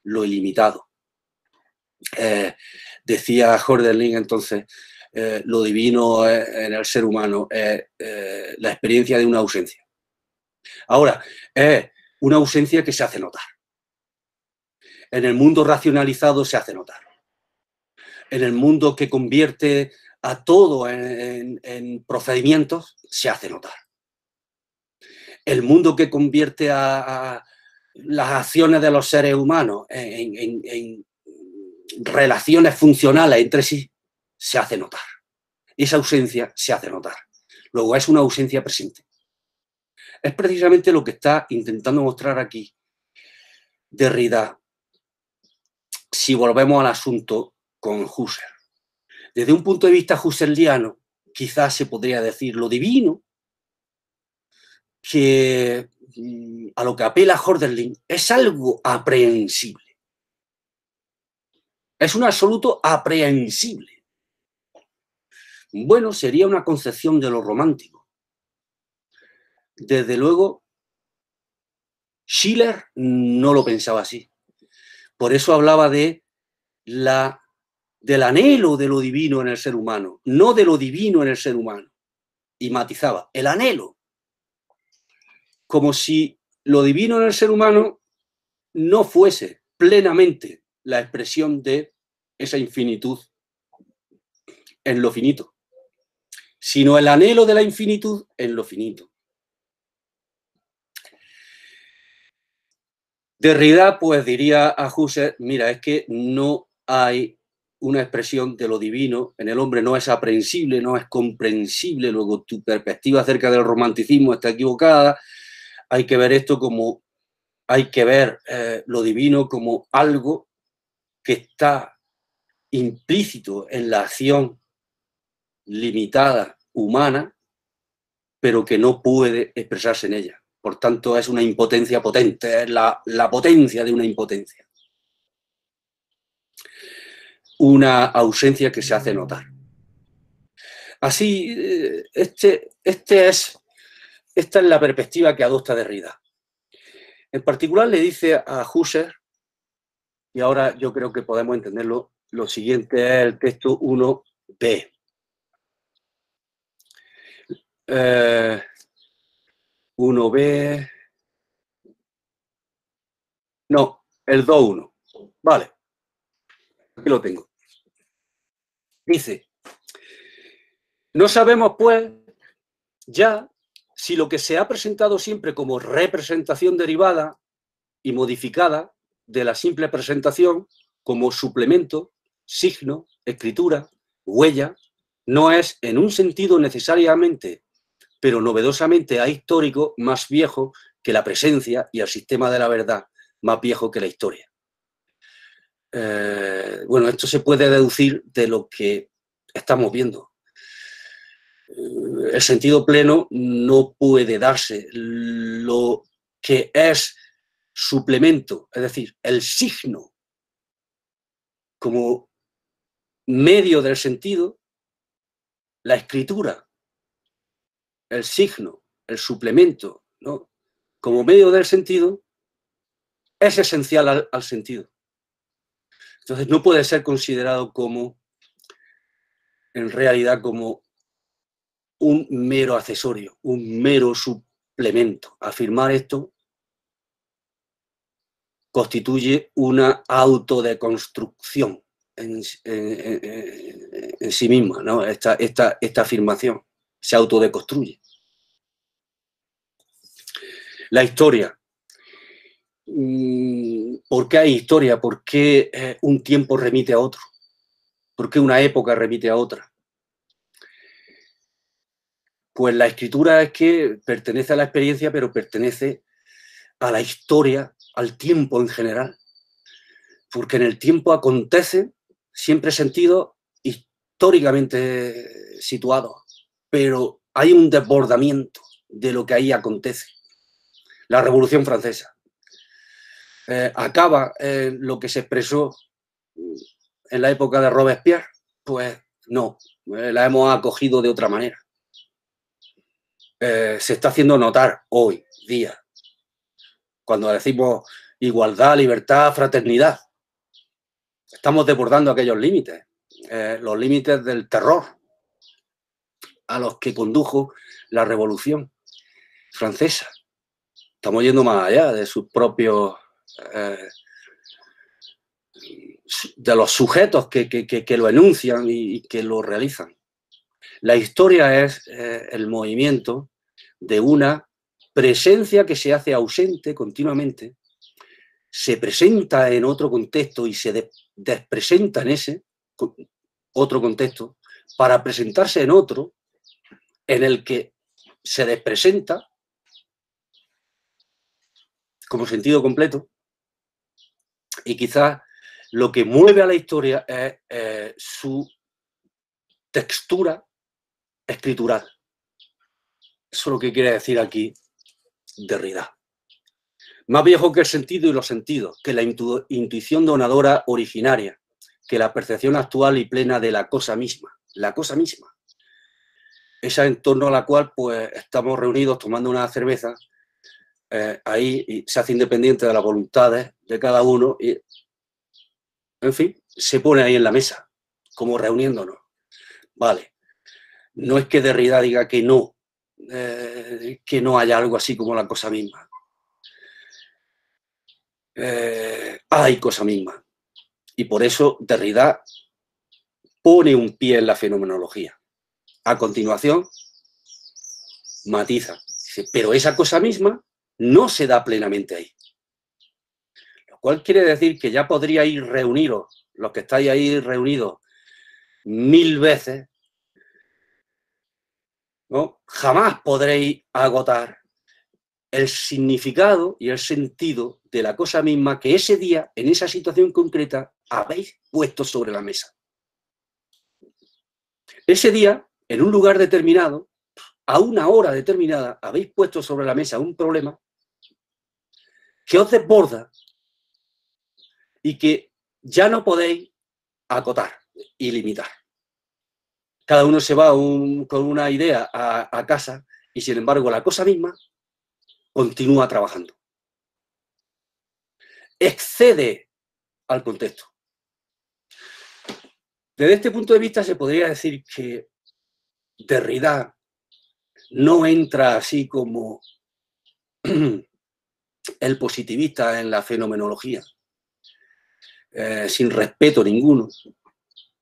lo ilimitado. Eh, decía Jordan Link entonces, eh, lo divino eh, en el ser humano es eh, la experiencia de una ausencia. Ahora, es una ausencia que se hace notar. En el mundo racionalizado se hace notar. En el mundo que convierte a todo en, procedimientos se hace notar. El mundo que convierte a, las acciones de los seres humanos en relaciones funcionales entre sí se hace notar. Esa ausencia se hace notar. Luego es una ausencia presente. Es precisamente lo que está intentando mostrar aquí Derrida si volvemos al asunto con Husserl. Desde un punto de vista husserliano, quizás se podría decir lo divino, que mm, a lo que apela Horderling es algo aprehensible. Es un absoluto aprehensible. Bueno, sería una concepción de lo romántico. Desde luego, Schiller no lo pensaba así. Por eso hablaba de la, del anhelo de lo divino en el ser humano, no de lo divino en el ser humano. Y matizaba, el anhelo. Como si lo divino en el ser humano no fuese plenamente la expresión de esa infinitud en lo finito sino el anhelo de la infinitud en lo finito. Derrida pues diría a Husserl, mira, es que no hay una expresión de lo divino en el hombre, no es aprehensible, no es comprensible, luego tu perspectiva acerca del romanticismo está equivocada, hay que ver esto como, hay que ver eh, lo divino como algo que está implícito en la acción limitada, humana, pero que no puede expresarse en ella. Por tanto, es una impotencia potente, es la, potencia de una impotencia. Una ausencia que se hace notar. Así, eh, este, este es, esta es la perspectiva que adopta Derrida. En particular le dice a Husserl, y ahora yo creo que podemos entenderlo, lo siguiente es el texto 1b. 1b, eh, No, el 2-1. Vale. Aquí lo tengo. Dice, no sabemos pues ya si lo que se ha presentado siempre como representación derivada y modificada de la simple presentación como suplemento, signo, escritura, huella, no es en un sentido necesariamente pero novedosamente a histórico más viejo que la presencia y al sistema de la verdad más viejo que la historia. Eh, bueno, esto se puede deducir de lo que estamos viendo. Eh, el sentido pleno no puede darse. Lo que es suplemento, es decir, el signo como medio del sentido, la escritura el signo, el suplemento, ¿no? como medio del sentido, es esencial al, sentido. Entonces no puede ser considerado como, en realidad, como un mero accesorio, un mero suplemento. Afirmar esto constituye una autodeconstrucción en, en sí misma, ¿no? esta, esta, esta afirmación se autodeconstruye. La historia. Mm, ¿Por qué hay historia? ¿Por qué eh, un tiempo remite a otro? ¿Por qué una época remite a otra? Pues la escritura es que pertenece a la experiencia, pero pertenece a la historia, al tiempo en general. Porque en el tiempo acontece siempre sentido históricamente situado pero hay un desbordamiento de lo que ahí acontece. La Revolución Francesa eh, acaba eh, lo que se expresó en la época de Robespierre, pues no, eh, la hemos acogido de otra manera. se está haciendo notar hoy día, cuando decimos igualdad, libertad, fraternidad. Estamos desbordando aquellos límites, los límites del terror, a los que condujo la Revolución Francesa. Estamos yendo más allá de sus propios... Eh, de los sujetos que, lo enuncian y, que lo realizan. La historia es eh, el movimiento de una presencia que se hace ausente continuamente, se presenta en otro contexto y se despresenta en ese otro contexto para presentarse en otro en el que se despresenta como sentido completo y quizás lo que mueve a la historia es eh, su textura escritural. Eso es lo que quiere decir aquí Derrida. Más viejo que el sentido y los sentidos, que la intuición donadora originaria, que la percepción actual y plena de la cosa misma, la cosa misma esa en torno a la cual pues estamos reunidos tomando una cerveza, eh, ahí se hace independiente de las voluntades de cada uno y, en fin, se pone ahí en la mesa, como reuniéndonos. Vale, no es que Derrida diga que no, eh, que no haya algo así como la cosa misma. Eh, hay cosa misma. Y por eso Derrida pone un pie en la fenomenología. A continuación, matiza. pero esa cosa misma no se da plenamente ahí. Lo cual quiere decir que ya podríais reuniros, los que estáis ahí reunidos, mil veces, ¿no? jamás podréis agotar el significado y el sentido de la cosa misma que ese día, en esa situación concreta, habéis puesto sobre la mesa. Ese día en un lugar determinado, a una hora determinada, habéis puesto sobre la mesa un problema que os desborda y que ya no podéis acotar y limitar. Cada uno se va con una idea a casa y sin embargo la cosa misma continúa trabajando. Excede al contexto. Desde este punto de vista se podría decir que Derrida no entra así como el positivista en la fenomenología, eh, sin respeto ninguno,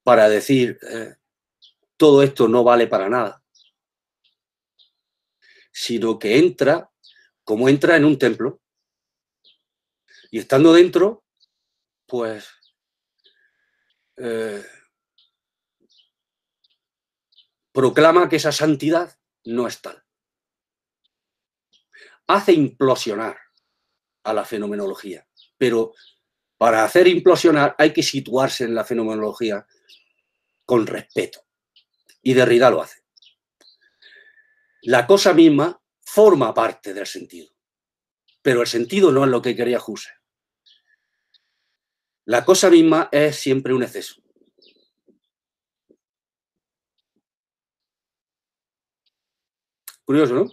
para decir eh, todo esto no vale para nada, sino que entra como entra en un templo. Y estando dentro, pues eh, proclama que esa santidad no es tal. Hace implosionar a la fenomenología, pero para hacer implosionar hay que situarse en la fenomenología con respeto. Y Derrida lo hace. La cosa misma forma parte del sentido, pero el sentido no es lo que quería Husserl. La cosa misma es siempre un exceso. Curioso, ¿no?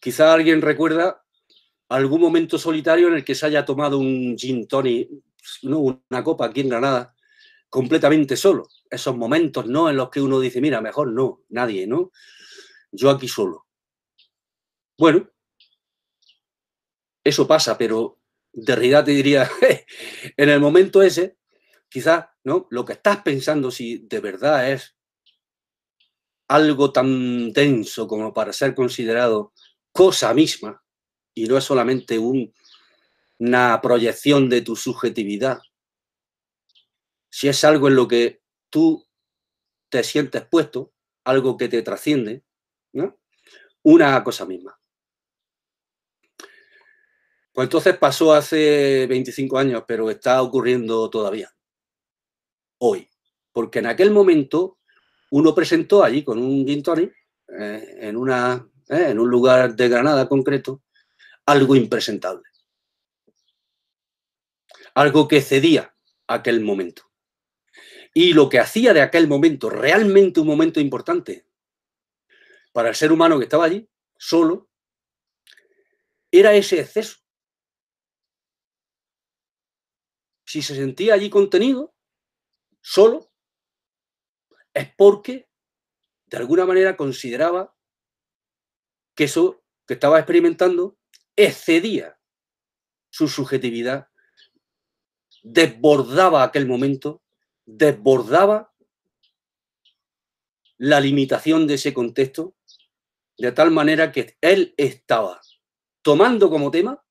Quizá alguien recuerda algún momento solitario en el que se haya tomado un gin Tony, no, una copa aquí en Granada, completamente solo. Esos momentos, ¿no? En los que uno dice, mira, mejor no, nadie, ¿no? Yo aquí solo. Bueno, eso pasa, pero de realidad te diría, en el momento ese, quizás, ¿no? Lo que estás pensando, si de verdad es algo tan denso como para ser considerado cosa misma y no es solamente una proyección de tu subjetividad. Si es algo en lo que tú te sientes puesto, algo que te trasciende, una cosa misma. Pues entonces pasó hace 25 años, pero está ocurriendo todavía, hoy, porque en aquel momento uno presentó allí con un gin eh, en, una, eh, en un lugar de Granada concreto, algo impresentable. Algo que cedía aquel momento. Y lo que hacía de aquel momento realmente un momento importante para el ser humano que estaba allí, solo, era ese exceso. Si se sentía allí contenido, solo, es porque de alguna manera consideraba que eso que estaba experimentando excedía su subjetividad, desbordaba aquel momento, desbordaba la limitación de ese contexto, de tal manera que él estaba tomando como tema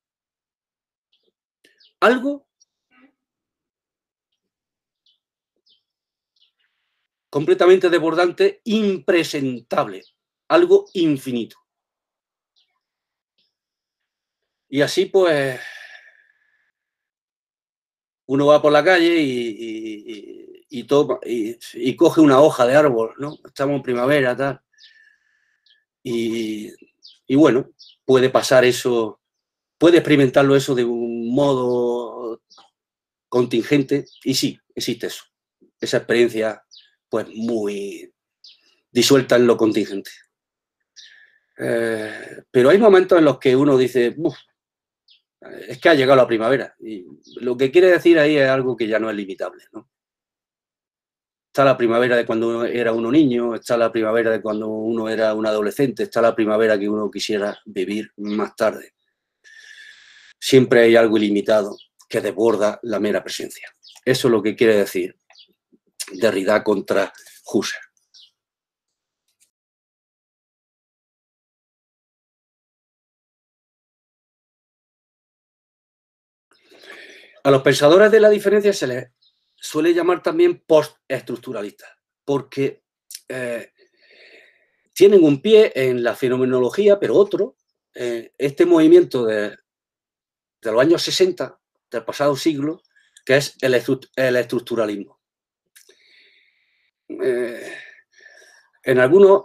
algo completamente desbordante, impresentable, algo infinito. Y así pues uno va por la calle y, toma, y, coge una hoja de árbol, ¿no? Estamos en primavera, tal. Y, y bueno, puede pasar eso, puede experimentarlo eso de un modo contingente, y sí, existe eso, esa experiencia pues muy disuelta en lo contingente. Eh, pero hay momentos en los que uno dice, es que ha llegado la primavera. Y lo que quiere decir ahí es algo que ya no es limitable. Está la primavera de cuando uno era uno niño, está la primavera de cuando uno era un adolescente, está la primavera que uno quisiera vivir más tarde. Siempre hay algo ilimitado que desborda la mera presencia. Eso es lo que quiere decir Derrida contra Husserl. A los pensadores de la diferencia se les suele llamar también postestructuralistas, porque eh, tienen un pie en la fenomenología, pero otro, en eh, este movimiento de, los años 60, del pasado siglo, que es el estructuralismo. Eh, en algunos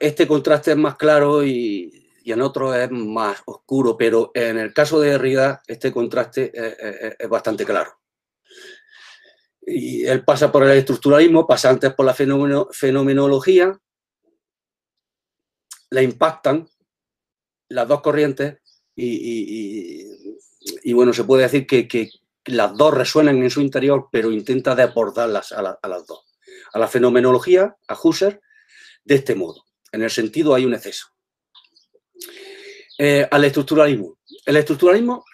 este contraste es más claro y, en otros es más oscuro, pero en el caso de Riga este contraste es, bastante claro. Y él pasa por el estructuralismo, pasa antes por la fenomenología, le impactan las dos corrientes y, bueno, se puede decir que, las dos resuenan en su interior, pero intenta de abordarlas a, las dos. A la fenomenología, a Husserl, de este modo. En el sentido hay un exceso. Eh, al estructuralismo. El estructuralismo,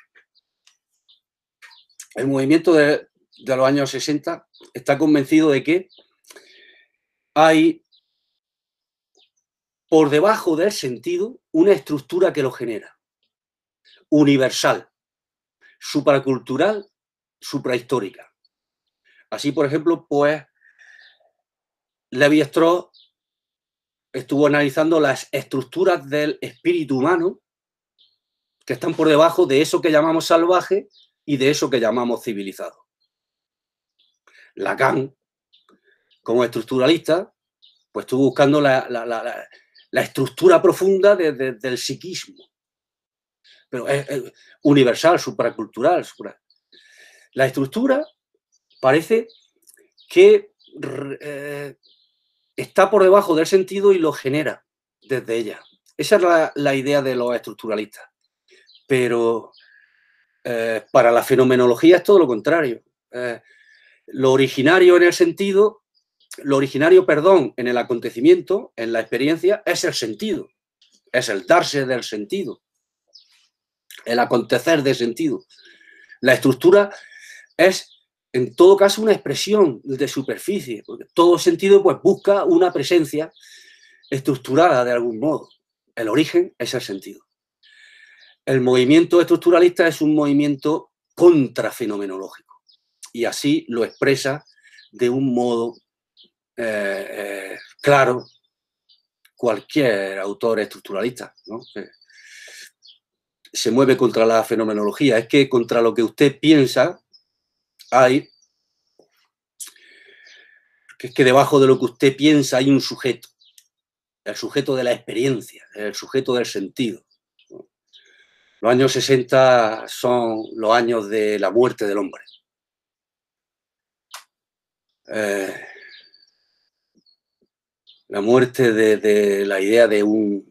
el movimiento de, de los años 60, está convencido de que hay por debajo del sentido una estructura que lo genera, universal, supracultural suprahistórica. Así, por ejemplo, pues Levi-Strauss estuvo analizando las estructuras del espíritu humano que están por debajo de eso que llamamos salvaje y de eso que llamamos civilizado. Lacan, como estructuralista, pues estuvo buscando la, estructura profunda del psiquismo, pero es, universal, supracultural, la estructura parece que eh, está por debajo del sentido y lo genera desde ella. Esa es la, idea de los estructuralistas. Pero eh, para la fenomenología es todo lo contrario. Eh, lo originario en el sentido, lo originario, perdón, en el acontecimiento, en la experiencia, es el sentido, es el darse del sentido, el acontecer de sentido. La estructura es en todo caso una expresión de superficie, porque todo sentido pues busca una presencia estructurada de algún modo. El origen es el sentido. El movimiento estructuralista es un movimiento contrafenomenológico y así lo expresa de un modo eh, eh, claro cualquier autor estructuralista, se mueve contra la fenomenología, es que contra lo que usted piensa, hay, que es que debajo de lo que usted piensa hay un sujeto, el sujeto de la experiencia, el sujeto del sentido. Los años 60 son los años de la muerte del hombre. Eh, la muerte de, la idea de un,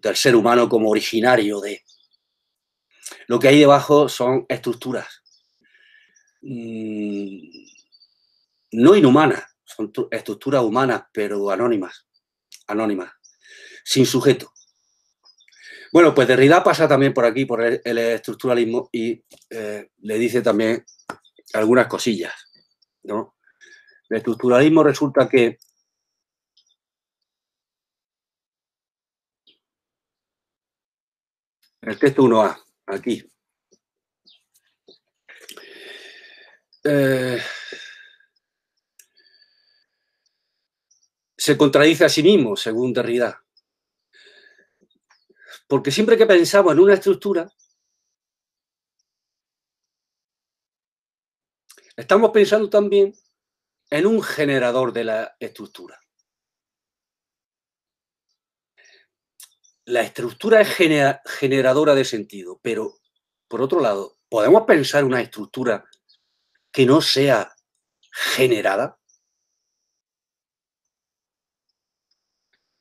del ser humano como originario de... Lo que hay debajo son estructuras, Mm, no inhumanas, son estructuras humanas, pero anónimas, anónimas, sin sujeto. Bueno, pues Derrida pasa también por aquí, por el, estructuralismo, y eh, le dice también algunas cosillas. ¿no? El estructuralismo resulta que el texto 1A, aquí, Eh, se contradice a sí mismo, según Derrida. Porque siempre que pensamos en una estructura, estamos pensando también en un generador de la estructura. La estructura es generadora de sentido, pero por otro lado, podemos pensar una estructura que no sea generada?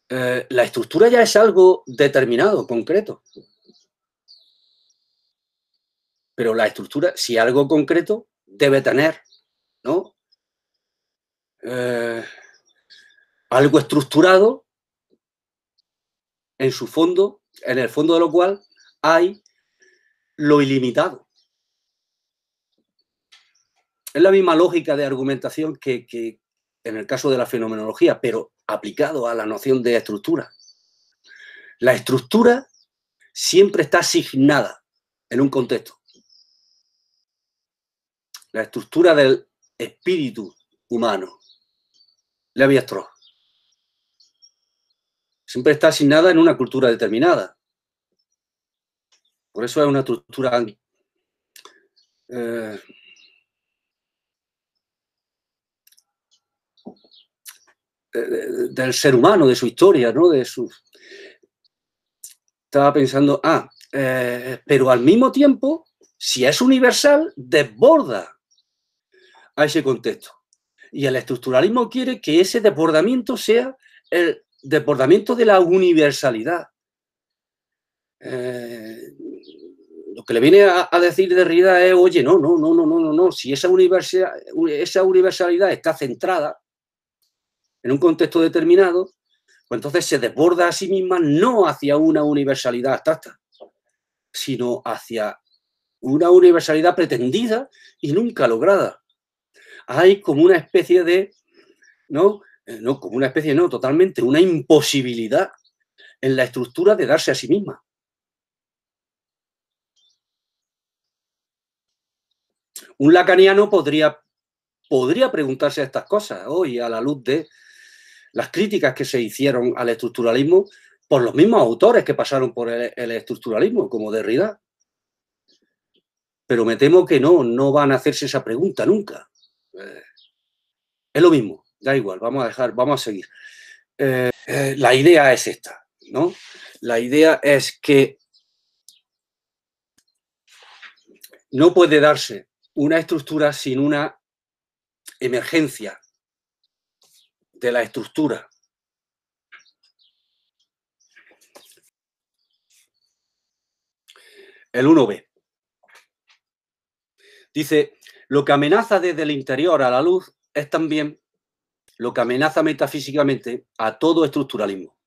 Eh, la estructura ya es algo determinado, concreto. Pero la estructura, si algo concreto, debe tener, ¿no? Eh, algo estructurado en su fondo, en el fondo de lo cual hay lo ilimitado es la misma lógica de argumentación que, en el caso de la fenomenología, pero aplicado a la noción de estructura. La estructura siempre está asignada en un contexto. La estructura del espíritu humano, levi siempre está asignada en una cultura determinada. Por eso es una estructura eh, del ser humano, de su historia, ¿no? De Estaba pensando, ah, eh, pero al mismo tiempo, si es universal, desborda a ese contexto. Y el estructuralismo quiere que ese desbordamiento sea el desbordamiento de la universalidad. Eh, lo que le viene a, decir decir Derrida es, oye, no, no, no, no, no, no, no, si esa, esa universalidad está centrada en un contexto determinado, pues entonces se desborda a sí misma no hacia una universalidad abstracta, sino hacia una universalidad pretendida y nunca lograda. Hay como una especie de, ¿no? Eh, como una especie, no, totalmente, una imposibilidad en la estructura de darse a sí misma. Un lacaniano podría, podría preguntarse estas cosas hoy a la luz de las críticas que se hicieron al estructuralismo por los mismos autores que pasaron por el, estructuralismo, como Derrida. Pero me temo que no, no van a hacerse esa pregunta nunca. Eh, es lo mismo, da igual, vamos a dejar, vamos a seguir. Eh, eh, la idea es esta, ¿no? La idea es que no puede darse una estructura sin una emergencia de la estructura. El 1b. Dice, lo que amenaza desde el interior a la luz es también lo que amenaza metafísicamente a todo estructuralismo,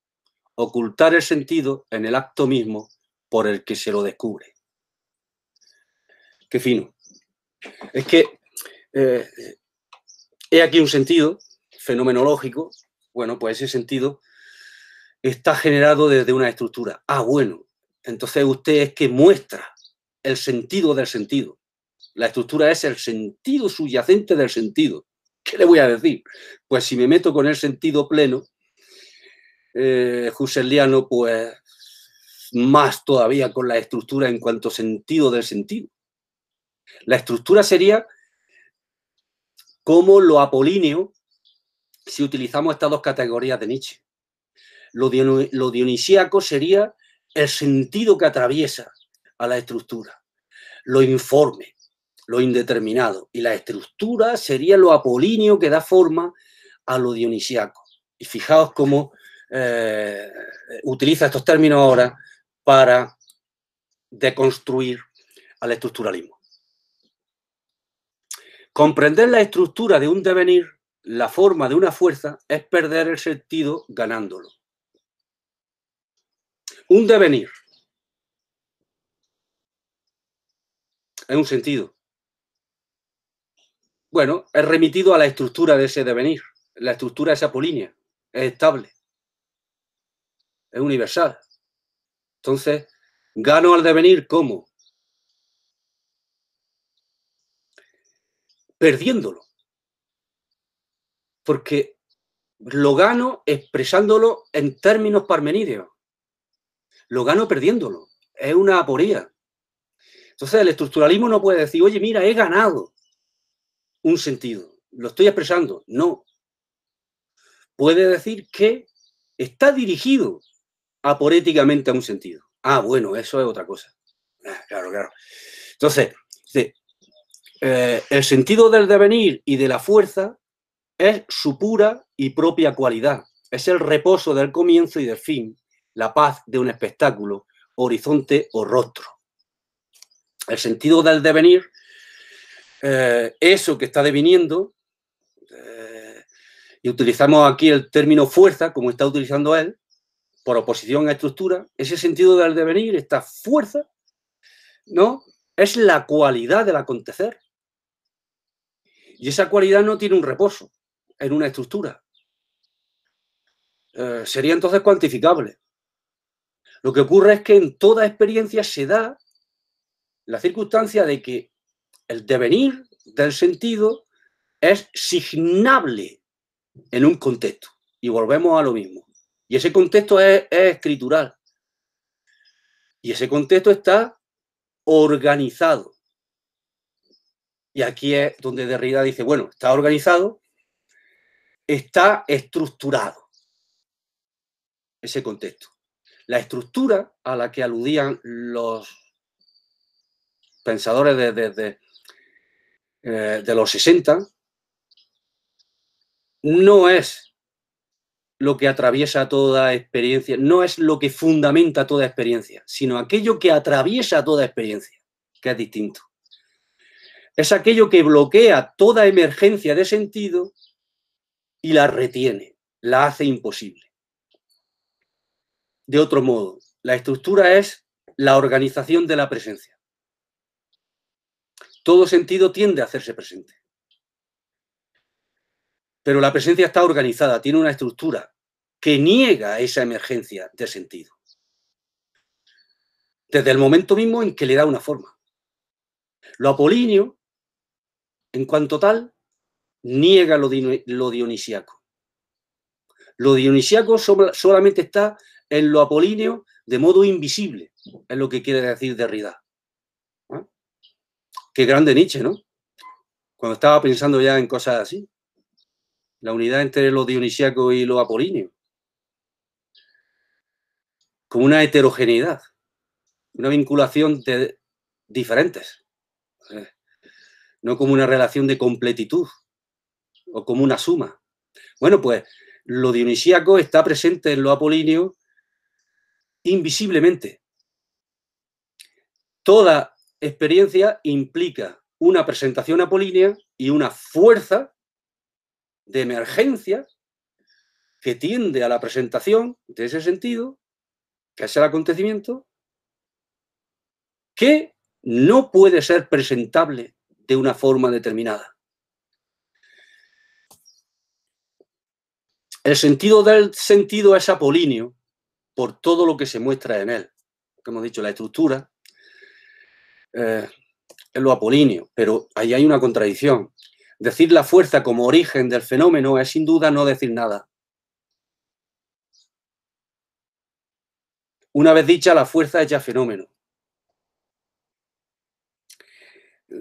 ocultar el sentido en el acto mismo por el que se lo descubre. Qué fino. Es que eh, he aquí un sentido fenomenológico, bueno, pues ese sentido está generado desde una estructura. Ah, bueno, entonces usted es que muestra el sentido del sentido. La estructura es el sentido subyacente del sentido. ¿Qué le voy a decir? Pues si me meto con el sentido pleno, eh, husserliano, pues más todavía con la estructura en cuanto sentido del sentido. La estructura sería como lo apolíneo si utilizamos estas dos categorías de Nietzsche. Lo, dionisiaco sería el sentido que atraviesa a la estructura, lo informe, lo indeterminado, y la estructura sería lo apolíneo que da forma a lo dionisiaco. Y fijaos cómo eh, utiliza estos términos ahora para deconstruir al estructuralismo. Comprender la estructura de un devenir la forma de una fuerza es perder el sentido ganándolo. Un devenir. Es un sentido. Bueno, es remitido a la estructura de ese devenir. La estructura es apolínea, es estable, es universal. Entonces, gano al devenir ¿cómo? perdiéndolo porque lo gano expresándolo en términos parmenídeos. Lo gano perdiéndolo. Es una aporía. Entonces el estructuralismo no puede decir, oye, mira, he ganado un sentido. Lo estoy expresando. No. Puede decir que está dirigido aporéticamente a un sentido. Ah, bueno, eso es otra cosa. Ah, claro, claro. Entonces, eh, el sentido del devenir y de la fuerza es su pura y propia cualidad. Es el reposo del comienzo y del fin, la paz de un espectáculo, horizonte o rostro. El sentido del devenir, eh, eso que está deviniendo, eh, y utilizamos aquí el término fuerza, como está utilizando él, por oposición a estructura, ese sentido del devenir, esta fuerza, ¿no? Es la cualidad del acontecer. Y esa cualidad no tiene un reposo en una estructura. Eh, sería entonces cuantificable. Lo que ocurre es que en toda experiencia se da la circunstancia de que el devenir del sentido es signable en un contexto. Y volvemos a lo mismo. Y ese contexto es escritural. Y ese contexto está organizado. Y aquí es donde Derrida dice, bueno, está organizado, está estructurado ese contexto. La estructura a la que aludían los pensadores de, eh, los 60 no es lo que atraviesa toda experiencia, no es lo que fundamenta toda experiencia, sino aquello que atraviesa toda experiencia, que es distinto. Es aquello que bloquea toda emergencia de sentido y la retiene, la hace imposible. De otro modo, la estructura es la organización de la presencia. Todo sentido tiende a hacerse presente. Pero la presencia está organizada, tiene una estructura que niega esa emergencia de sentido. Desde el momento mismo en que le da una forma. Lo apolinio, en cuanto tal, niega lo, dionisíaco. dionisiaco. Lo dionisiaco solamente está en lo apolíneo de modo invisible, es lo que quiere decir Derrida. ¿Ah? Qué grande Nietzsche, ¿no? Cuando estaba pensando ya en cosas así. La unidad entre lo dionisiaco y lo apolíneo. Como una heterogeneidad, una vinculación de diferentes. Eh, no como una relación de completitud, o como una suma. Bueno, pues lo dionisíaco está presente en lo apolíneo invisiblemente. Toda experiencia implica una presentación apolínea y una fuerza de emergencia que tiende a la presentación de ese sentido, que es el acontecimiento, que no puede ser presentable de una forma determinada. El sentido del sentido es apolíneo por todo lo que se muestra en él. Como hemos dicho, la estructura eh, es lo apolíneo, pero ahí hay una contradicción. Decir la fuerza como origen del fenómeno es sin duda no decir nada. Una vez dicha, la fuerza es ya fenómeno.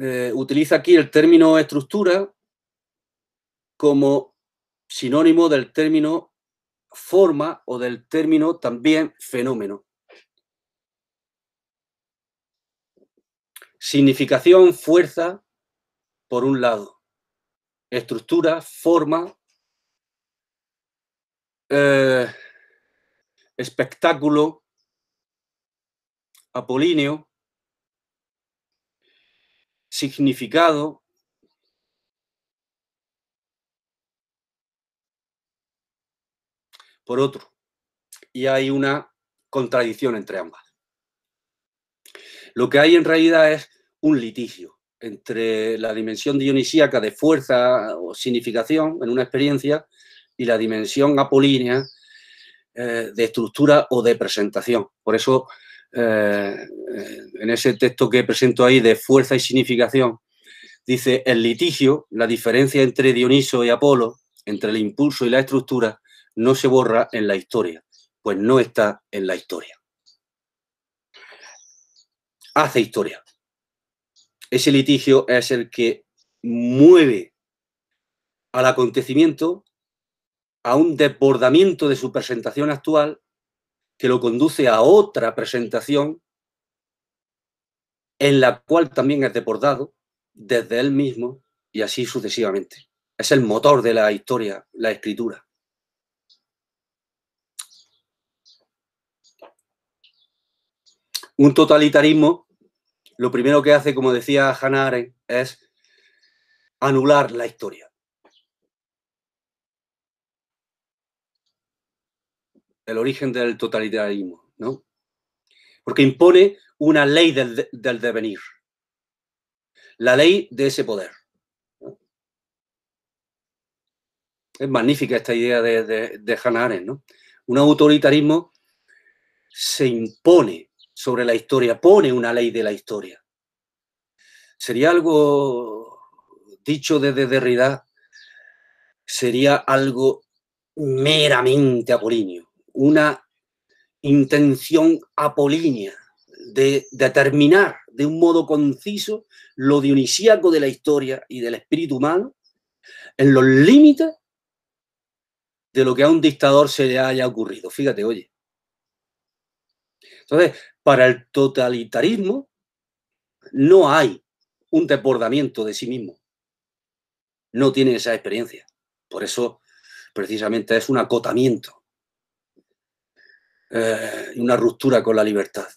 Eh, utiliza aquí el término estructura como sinónimo del término forma o del término también fenómeno. Significación, fuerza, por un lado. Estructura, forma, eh, espectáculo, apolíneo, significado, por otro. Y hay una contradicción entre ambas. Lo que hay en realidad es un litigio entre la dimensión dionisíaca de fuerza o significación en una experiencia y la dimensión apolínea eh, de estructura o de presentación. Por eso, eh, en ese texto que presento ahí de fuerza y significación, dice el litigio, la diferencia entre Dioniso y Apolo, entre el impulso y la estructura, no se borra en la historia, pues no está en la historia. Hace historia. Ese litigio es el que mueve al acontecimiento a un desbordamiento de su presentación actual que lo conduce a otra presentación en la cual también es desbordado desde él mismo y así sucesivamente. Es el motor de la historia, la escritura. un totalitarismo lo primero que hace, como decía Hannah Arendt, es anular la historia. El origen del totalitarismo, ¿no? Porque impone una ley del, devenir, la ley de ese poder. Es magnífica esta idea de, de, de Hannah Arendt, ¿no? Un autoritarismo se impone sobre la historia, pone una ley de la historia. Sería algo dicho desde Derrida, sería algo meramente apolíneo, una intención apolínea de determinar de un modo conciso lo dionisíaco de la historia y del espíritu humano en los límites de lo que a un dictador se le haya ocurrido. Fíjate, oye, entonces, para el totalitarismo no hay un desbordamiento de sí mismo. No tiene esa experiencia. Por eso, precisamente, es un acotamiento eh, una ruptura con la libertad.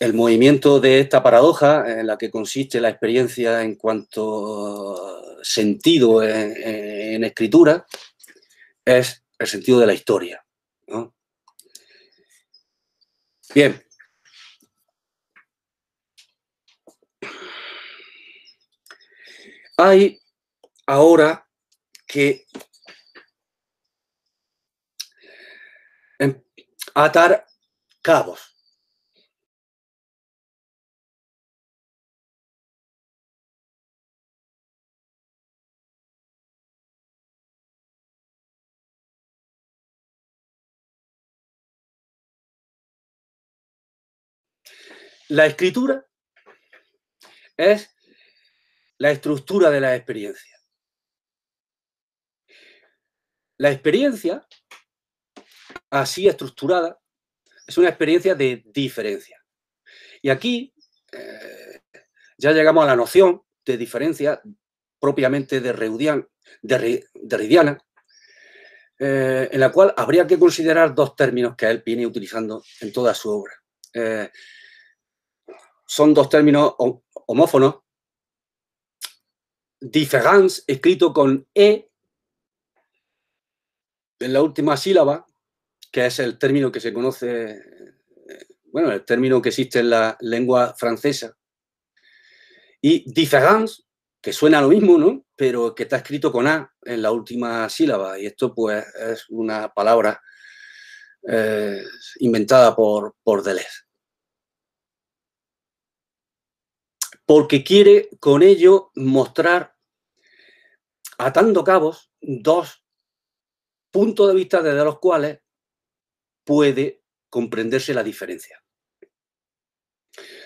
El movimiento de esta paradoja, en la que consiste la experiencia en cuanto eh, sentido en, en escritura, es el sentido de la historia. ¿no? Bien. Hay ahora que em, atar cabos. La escritura es la estructura de la experiencia. La experiencia, así estructurada, es una experiencia de diferencia. Y aquí eh, ya llegamos a la noción de diferencia propiamente de, Reudian, de, eh, en la cual habría que considerar dos términos que él viene utilizando en toda su obra. Eh, son dos términos homófonos. Difference, escrito con E en la última sílaba, que es el término que se conoce, bueno, el término que existe en la lengua francesa. Y différence, que suena lo mismo, ¿no? Pero que está escrito con A en la última sílaba. Y esto, pues, es una palabra eh, inventada por, por Deleuze. porque quiere con ello mostrar, atando cabos, dos puntos de vista desde los cuales puede comprenderse la diferencia.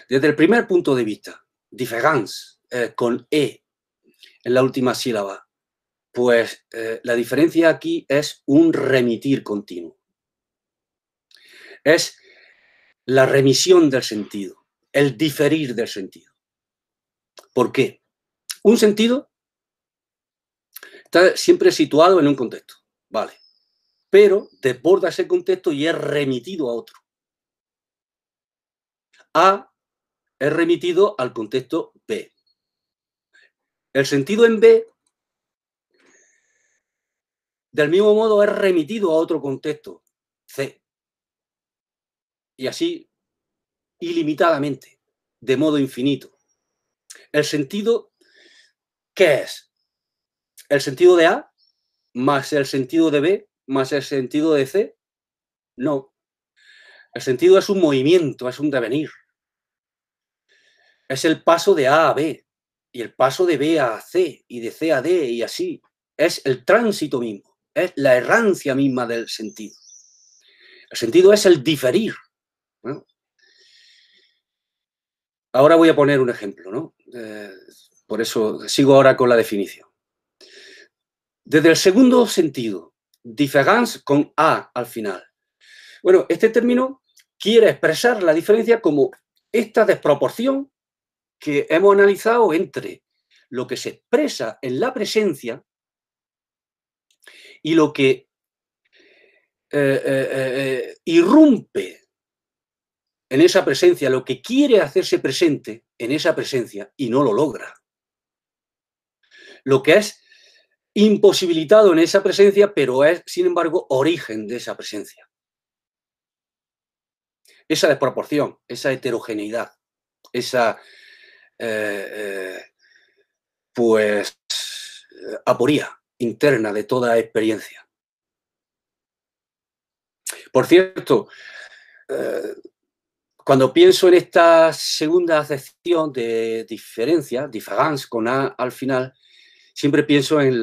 Desde el primer punto de vista, difference, eh, con E en la última sílaba, pues eh, la diferencia aquí es un remitir continuo. Es la remisión del sentido, el diferir del sentido. ¿Por qué? Un sentido está siempre situado en un contexto, ¿vale? Pero desborda ese contexto y es remitido a otro. A es remitido al contexto B. El sentido en B, del mismo modo, es remitido a otro contexto, C. Y así, ilimitadamente, de modo infinito. El sentido, ¿qué es? El sentido de A más el sentido de B más el sentido de C. No. El sentido es un movimiento, es un devenir. Es el paso de A a B y el paso de B a C y de C a D y así. Es el tránsito mismo, es la errancia misma del sentido. El sentido es el diferir. Ahora voy a poner un ejemplo, ¿no? Eh, por eso sigo ahora con la definición. Desde el segundo sentido, difference con A al final. Bueno, este término quiere expresar la diferencia como esta desproporción que hemos analizado entre lo que se expresa en la presencia y lo que eh, eh, irrumpe en esa presencia, lo que quiere hacerse presente en esa presencia y no lo logra. Lo que es imposibilitado en esa presencia, pero es, sin embargo, origen de esa presencia. Esa desproporción, esa heterogeneidad, esa, eh, eh, pues, aporía interna de toda experiencia. Por cierto, eh, cuando pienso en esta segunda sección de diferencia, difference con A al final, siempre pienso en,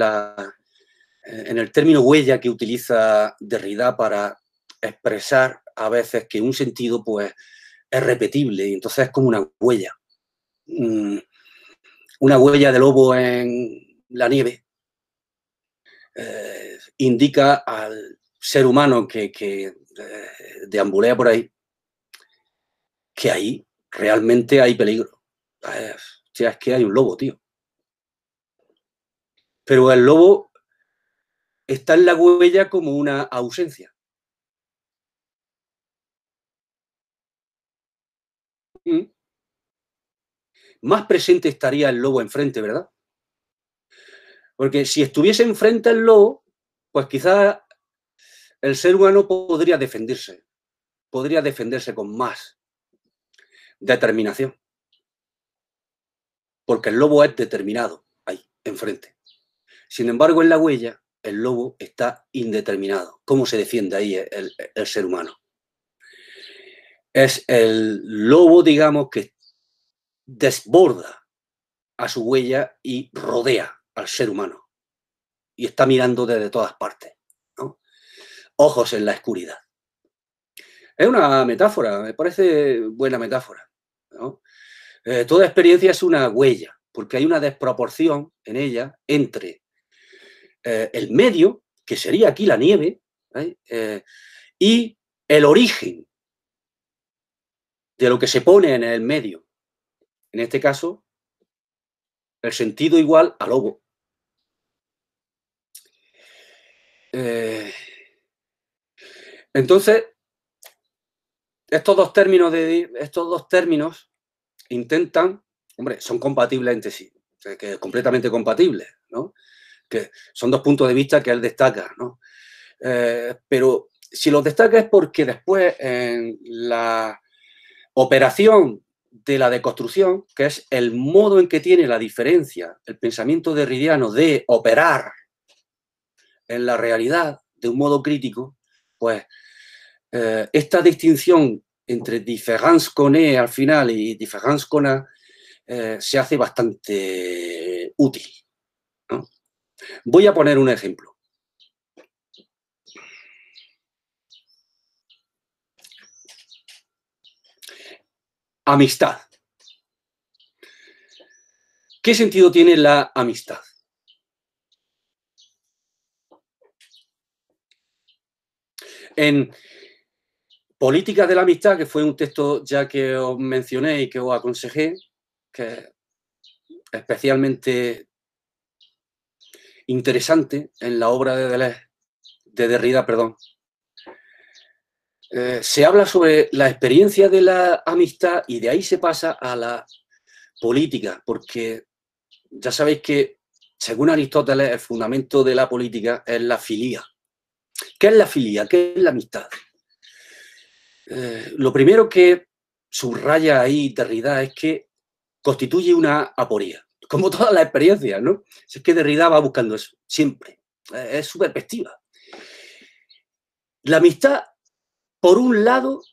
el término huella que utiliza Derrida para expresar a veces que un sentido pues, es repetible, y entonces es como una huella. Mm, una huella de lobo en la nieve eh, indica al ser humano que, eh, deambulea por ahí que ahí realmente hay peligro. o ah, es que hay un lobo, tío. Pero el lobo está en la huella como una ausencia. Mm. Más presente estaría el lobo enfrente, ¿verdad? Porque si estuviese enfrente el lobo, pues quizá el ser humano podría defenderse, podría defenderse con más Determinación. Porque el lobo es determinado ahí, enfrente. Sin embargo, en la huella, el lobo está indeterminado. ¿Cómo se defiende ahí el, el ser humano? Es el lobo, digamos, que desborda a su huella y rodea al ser humano. Y está mirando desde todas partes. Ojos en la oscuridad. Es una metáfora, me parece buena metáfora. Eh, toda experiencia es una huella, porque hay una desproporción en ella entre eh, el medio, que sería aquí la nieve, ¿eh? y el origen de lo que se pone en el medio. En este caso, el sentido igual al lobo. entonces, estos dos términos de estos dos términos intentan, hombre, son compatibles entre sí, que es completamente compatibles, ¿no? Que son dos puntos de vista que él destaca, ¿no? Eh, pero si los destaca es porque después en la operación de la deconstrucción, que es el modo en que tiene la diferencia, el pensamiento de Ridiano, de operar en la realidad de un modo crítico, pues eh, esta distinción entre différence con E al final y différence con A eh, se hace bastante útil. Voy a poner un ejemplo. Amistad. ¿Qué sentido tiene la amistad? En, Políticas de la amistad, que fue un texto ya que os mencioné y que os aconsejé, que especialmente interesante en la obra de, de Derrida. Perdón. Eh, se habla sobre la experiencia de la amistad y de ahí se pasa a la política, porque ya sabéis que, según Aristóteles, el fundamento de la política es la filía. ¿Qué es la filía? ¿Qué es la amistad? Eh, lo primero que subraya ahí Derrida es que constituye una aporía, como toda la experiencia, ¿no? es que Derrida va buscando eso, siempre. Eh, es su perspectiva. La amistad, por un lado,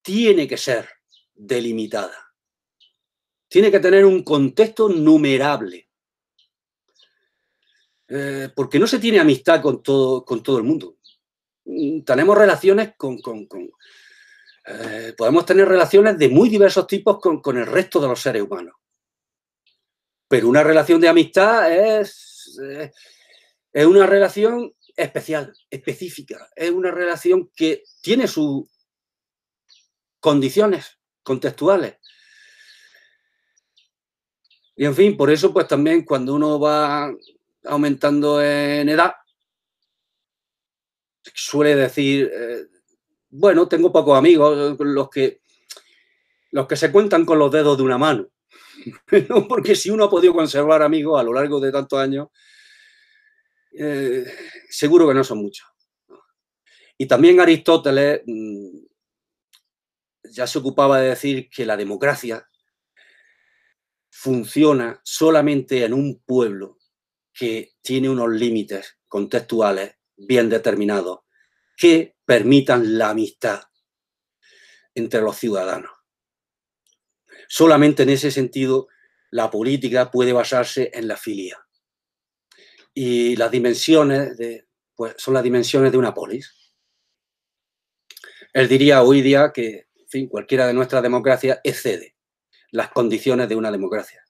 tiene que ser delimitada. Tiene que tener un contexto numerable. Eh, porque no se tiene amistad con todo, con todo el mundo. Mm, tenemos relaciones con eh, podemos tener relaciones de muy diversos tipos con, el resto de los seres humanos. Pero una relación de amistad es, eh, es una relación especial, específica, es una relación que tiene sus condiciones contextuales. Y en fin, por eso pues también cuando uno va aumentando en edad, suele decir, eh, bueno, tengo pocos amigos, los que, los que se cuentan con los dedos de una mano. Porque si uno ha podido conservar amigos a lo largo de tantos años, eh, seguro que no son muchos. Y también Aristóteles mm, ya se ocupaba de decir que la democracia funciona solamente en un pueblo que tiene unos límites contextuales bien determinados, que permitan la amistad entre los ciudadanos. Solamente en ese sentido la política puede basarse en la filia. Y las dimensiones de, pues, son las dimensiones de una polis. Él diría hoy día que cualquiera de nuestras democracias excede las condiciones de una democracia.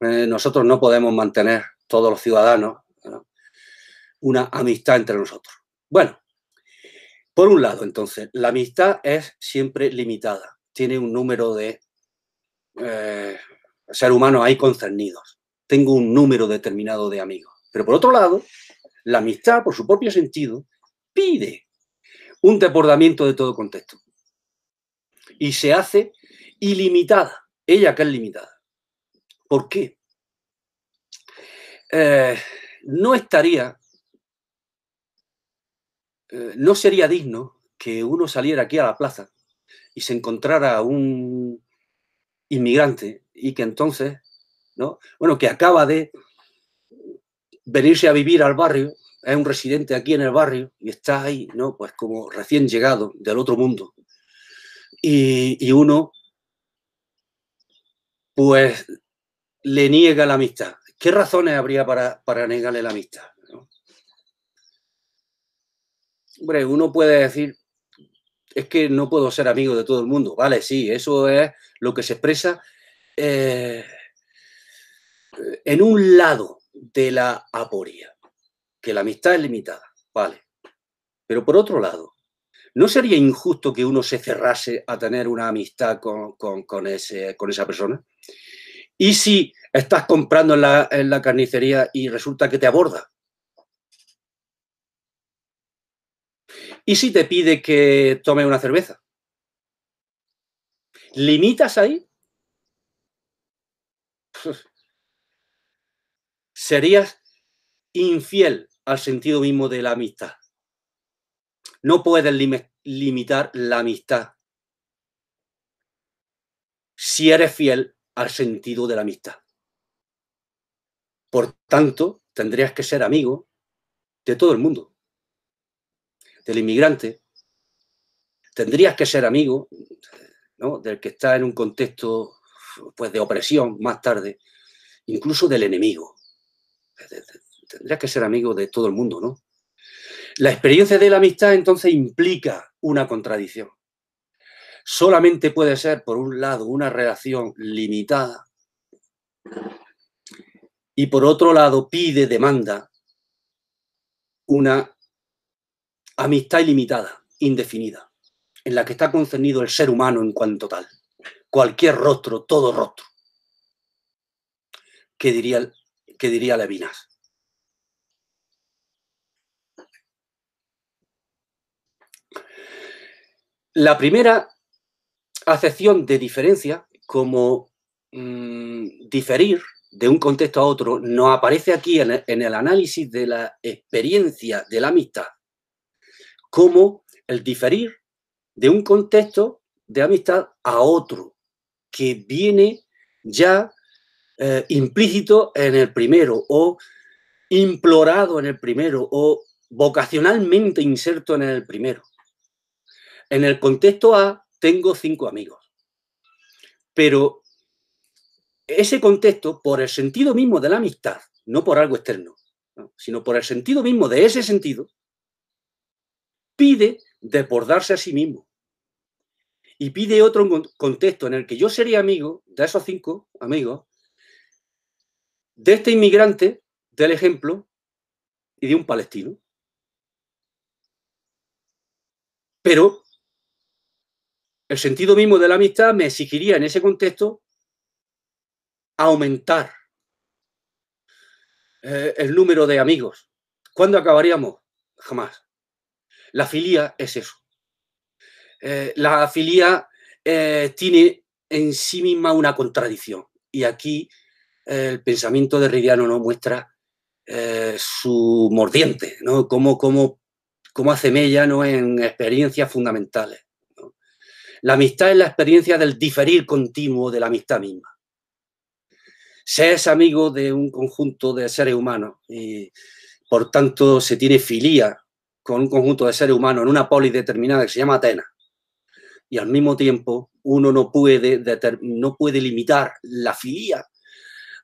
Eh, nosotros no podemos mantener, todos los ciudadanos, una amistad entre nosotros. Bueno, por un lado, entonces, la amistad es siempre limitada, tiene un número de eh, seres humanos ahí concernidos, tengo un número determinado de amigos. Pero por otro lado, la amistad, por su propio sentido, pide un desbordamiento de todo contexto y se hace ilimitada, ella que es limitada. ¿Por qué? Eh, no estaría eh, no sería digno que uno saliera aquí a la plaza y se encontrara a un inmigrante y que entonces, ¿no? Bueno, que acaba de venirse a vivir al barrio, es un residente aquí en el barrio y está ahí, ¿no? Pues como recién llegado del otro mundo. Y, uno, pues, le niega la amistad. ¿Qué razones habría para, para negarle la amistad? hombre, uno puede decir, es que no puedo ser amigo de todo el mundo. Vale, sí, eso es lo que se expresa eh, en un lado de la aporía, que la amistad es limitada, vale. Pero por otro lado, ¿no sería injusto que uno se cerrase a tener una amistad con, ese, con esa persona? Y si estás comprando en la carnicería y resulta que te aborda, ¿Y si te pide que tome una cerveza? ¿Limitas ahí? Serías infiel al sentido mismo de la amistad. No puedes limitar la amistad si eres fiel al sentido de la amistad. Por tanto, tendrías que ser amigo de todo el mundo del inmigrante, tendrías que ser amigo del que está en un contexto pues, de opresión más tarde, incluso del enemigo. Tendrías que ser amigo de todo el mundo, ¿no? La experiencia de la amistad entonces implica una contradicción. Solamente puede ser, por un lado, una relación limitada y por otro lado pide, demanda una amistad ilimitada, indefinida, en la que está concernido el ser humano en cuanto tal. Cualquier rostro, todo rostro. ¿Qué diría, qué diría Levinas? La primera acepción de diferencia, como mm, diferir de un contexto a otro, nos aparece aquí en el análisis de la experiencia de la amistad como el diferir de un contexto de amistad a otro, que viene ya eh, implícito en el primero o implorado en el primero o vocacionalmente inserto en el primero. En el contexto A tengo cinco amigos, pero ese contexto, por el sentido mismo de la amistad, no por algo externo, sino por el sentido mismo de ese sentido, pide desbordarse a sí mismo. Y pide otro contexto en el que yo sería amigo de esos cinco amigos, de este inmigrante, del ejemplo, y de un palestino. Pero el sentido mismo de la amistad me exigiría en ese contexto aumentar eh, el número de amigos. ¿Cuándo acabaríamos? Jamás. La filía es eso. Eh, la filía eh, tiene en sí misma una contradicción y aquí eh, el pensamiento de Riviano no muestra su mordiente, ¿no? Cómo, cómo, cómo hace mella ¿no? en experiencias fundamentales. La amistad es la experiencia del diferir continuo de la amistad misma. Se es amigo de un conjunto de seres humanos y por tanto se tiene filía con un conjunto de seres humanos en una polis determinada que se llama Atenas. Y al mismo tiempo, uno no puede, no puede limitar la filia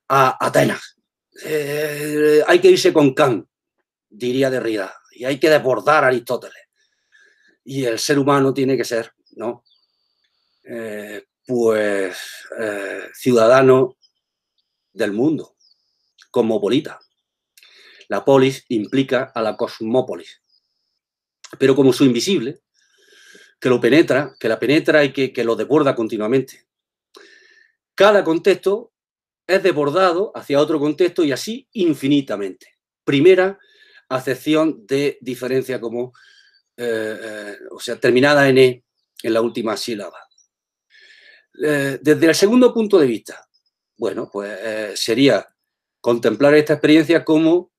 a Atenas. Eh, hay que irse con Kant, diría Derrida, y hay que desbordar a Aristóteles. Y el ser humano tiene que ser, ¿no? Eh, pues eh, ciudadano del mundo, cosmopolita. La polis implica a la cosmópolis pero como su invisible, que lo penetra, que la penetra y que, lo desborda continuamente. Cada contexto es desbordado hacia otro contexto y así infinitamente. Primera acepción de diferencia como, eh, eh, o sea, terminada en E en la última sílaba. Eh, desde el segundo punto de vista, bueno, pues sería contemplar esta experiencia como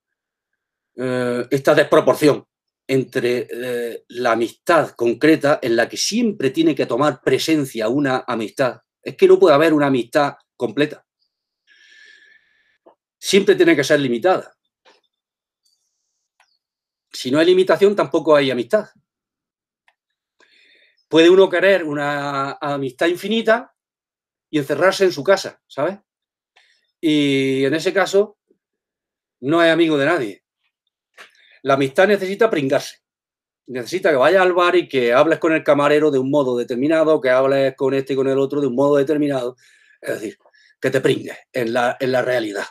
esta desproporción entre eh, la amistad concreta en la que siempre tiene que tomar presencia una amistad. Es que no puede haber una amistad completa. Siempre tiene que ser limitada. Si no hay limitación, tampoco hay amistad. Puede uno querer una amistad infinita y encerrarse en su casa, ¿sabes? Y en ese caso, no es amigo de nadie la amistad necesita pringarse. Necesita que vayas al bar y que hables con el camarero de un modo determinado, que hables con este y con el otro de un modo determinado. Es decir, que te pringues en la, realidad.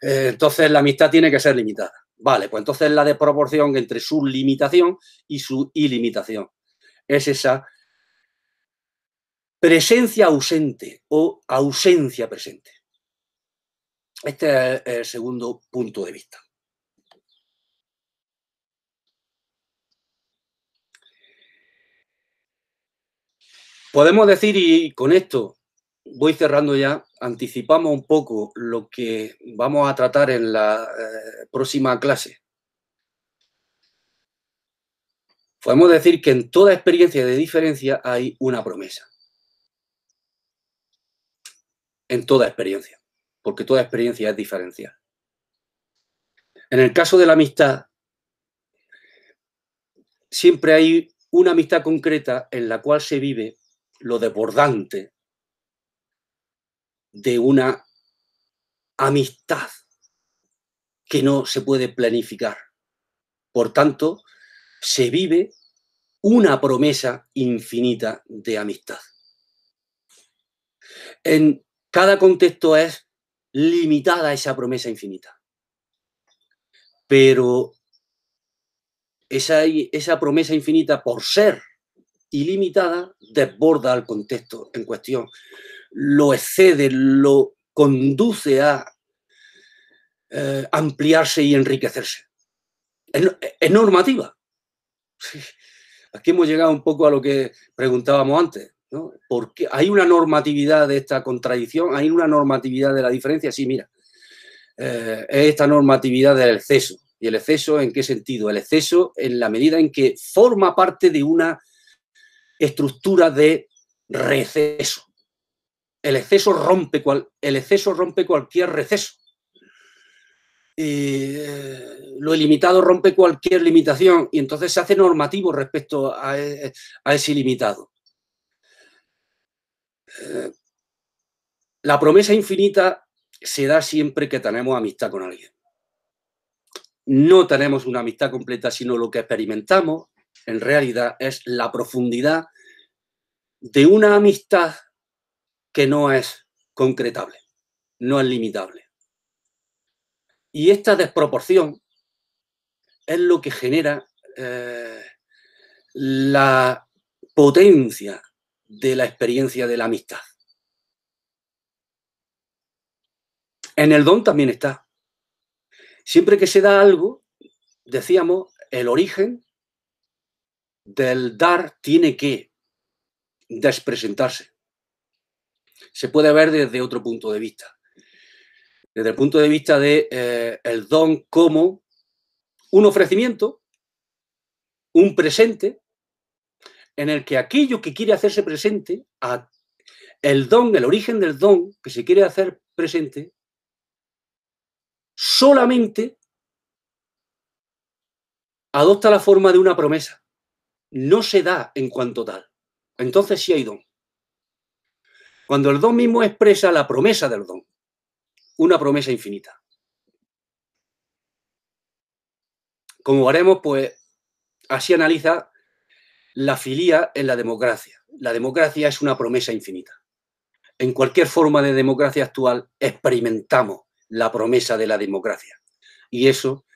Eh, entonces la amistad tiene que ser limitada. Vale, pues entonces la desproporción entre su limitación y su ilimitación. Es esa presencia ausente o ausencia presente. Este es el segundo punto de vista. Podemos decir, y con esto voy cerrando ya, anticipamos un poco lo que vamos a tratar en la eh, próxima clase. Podemos decir que en toda experiencia de diferencia hay una promesa. En toda experiencia, porque toda experiencia es diferencial. En el caso de la amistad, siempre hay una amistad concreta en la cual se vive lo desbordante de una amistad que no se puede planificar. Por tanto, se vive una promesa infinita de amistad. En cada contexto es limitada esa promesa infinita. Pero esa, esa promesa infinita, por ser ilimitada desborda al contexto en cuestión, lo excede, lo conduce a eh, ampliarse y enriquecerse. Es, normativa. Aquí hemos llegado un poco a lo que preguntábamos antes. ¿no? Porque hay una normatividad de esta contradicción, hay una normatividad de la diferencia. Sí, mira, eh, es esta normatividad del exceso. ¿Y el exceso en qué sentido? El exceso en la medida en que forma parte de una estructura de receso. El exceso rompe, cual, el exceso rompe cualquier receso. Eh, lo ilimitado rompe cualquier limitación y entonces se hace normativo respecto a, e, ese ilimitado. Eh, la promesa infinita se da siempre que tenemos amistad con alguien. No tenemos una amistad completa, sino lo que experimentamos, en realidad es la profundidad de una amistad que no es concretable, no es limitable. Y esta desproporción es lo que genera eh, la potencia de la experiencia de la amistad. En el don también está. Siempre que se da algo, decíamos, el origen del dar tiene que despresentarse. Se puede ver desde otro punto de vista. Desde el punto de vista de eh, don como un ofrecimiento, un presente, en el que aquello que quiere hacerse presente, a el don, el origen del don que se quiere hacer presente, solamente adopta la forma de una promesa no se da en cuanto tal. Entonces sí hay don. Cuando el don mismo expresa la promesa del don, una promesa infinita. Como haremos, pues así analiza la filía en la democracia. La democracia es una promesa infinita. En cualquier forma de democracia actual experimentamos la promesa de la democracia. Y eso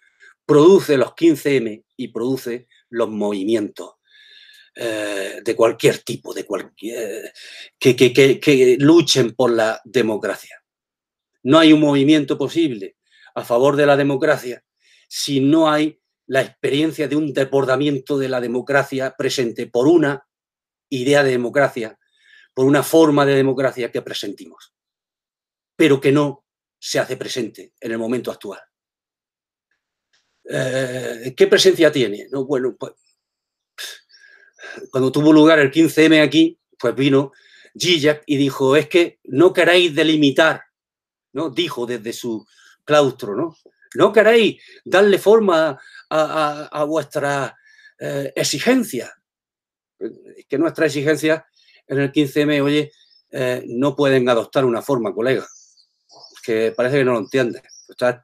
produce los 15M y produce los movimientos eh, de cualquier tipo, de cualquier, que, luchen por la democracia. No hay un movimiento posible a favor de la democracia si no hay la experiencia de un desbordamiento de la democracia presente por una idea de democracia, por una forma de democracia que presentimos, pero que no se hace presente en el momento actual. Eh, ¿Qué presencia tiene? No, bueno, pues cuando tuvo lugar el 15M aquí, pues vino Gijak y dijo, es que no queréis delimitar, ¿no? Dijo desde su claustro, ¿no? No queréis darle forma a, vuestra eh, exigencia, Es que nuestra exigencia en el 15M, oye, eh, no pueden adoptar una forma, colega. Que parece que no lo entiendes. Estás,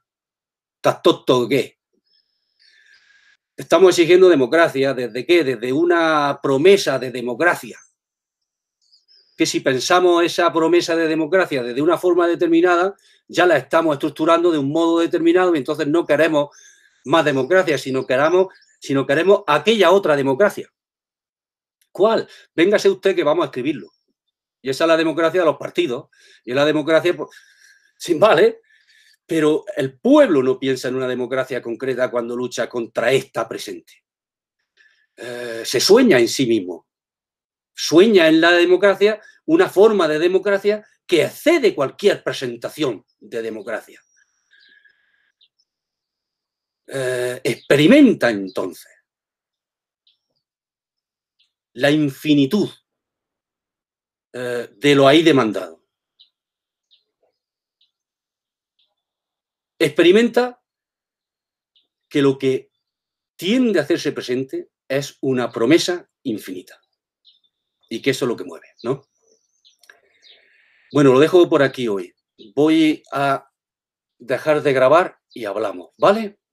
estás tonto qué. Estamos exigiendo democracia, ¿desde qué? Desde una promesa de democracia. Que si pensamos esa promesa de democracia desde una forma determinada, ya la estamos estructurando de un modo determinado y entonces no queremos más democracia, sino queremos, sino queremos aquella otra democracia. ¿Cuál? Véngase usted que vamos a escribirlo. Y esa es la democracia de los partidos. Y es la democracia, pues, sin vale, pero el pueblo no piensa en una democracia concreta cuando lucha contra esta presente. Eh, se sueña en sí mismo. Sueña en la democracia una forma de democracia que excede cualquier presentación de democracia. Eh, experimenta entonces la infinitud eh, de lo ahí demandado experimenta que lo que tiende a hacerse presente es una promesa infinita. Y que eso es lo que mueve, ¿no? Bueno, lo dejo por aquí hoy. Voy a dejar de grabar y hablamos, ¿vale?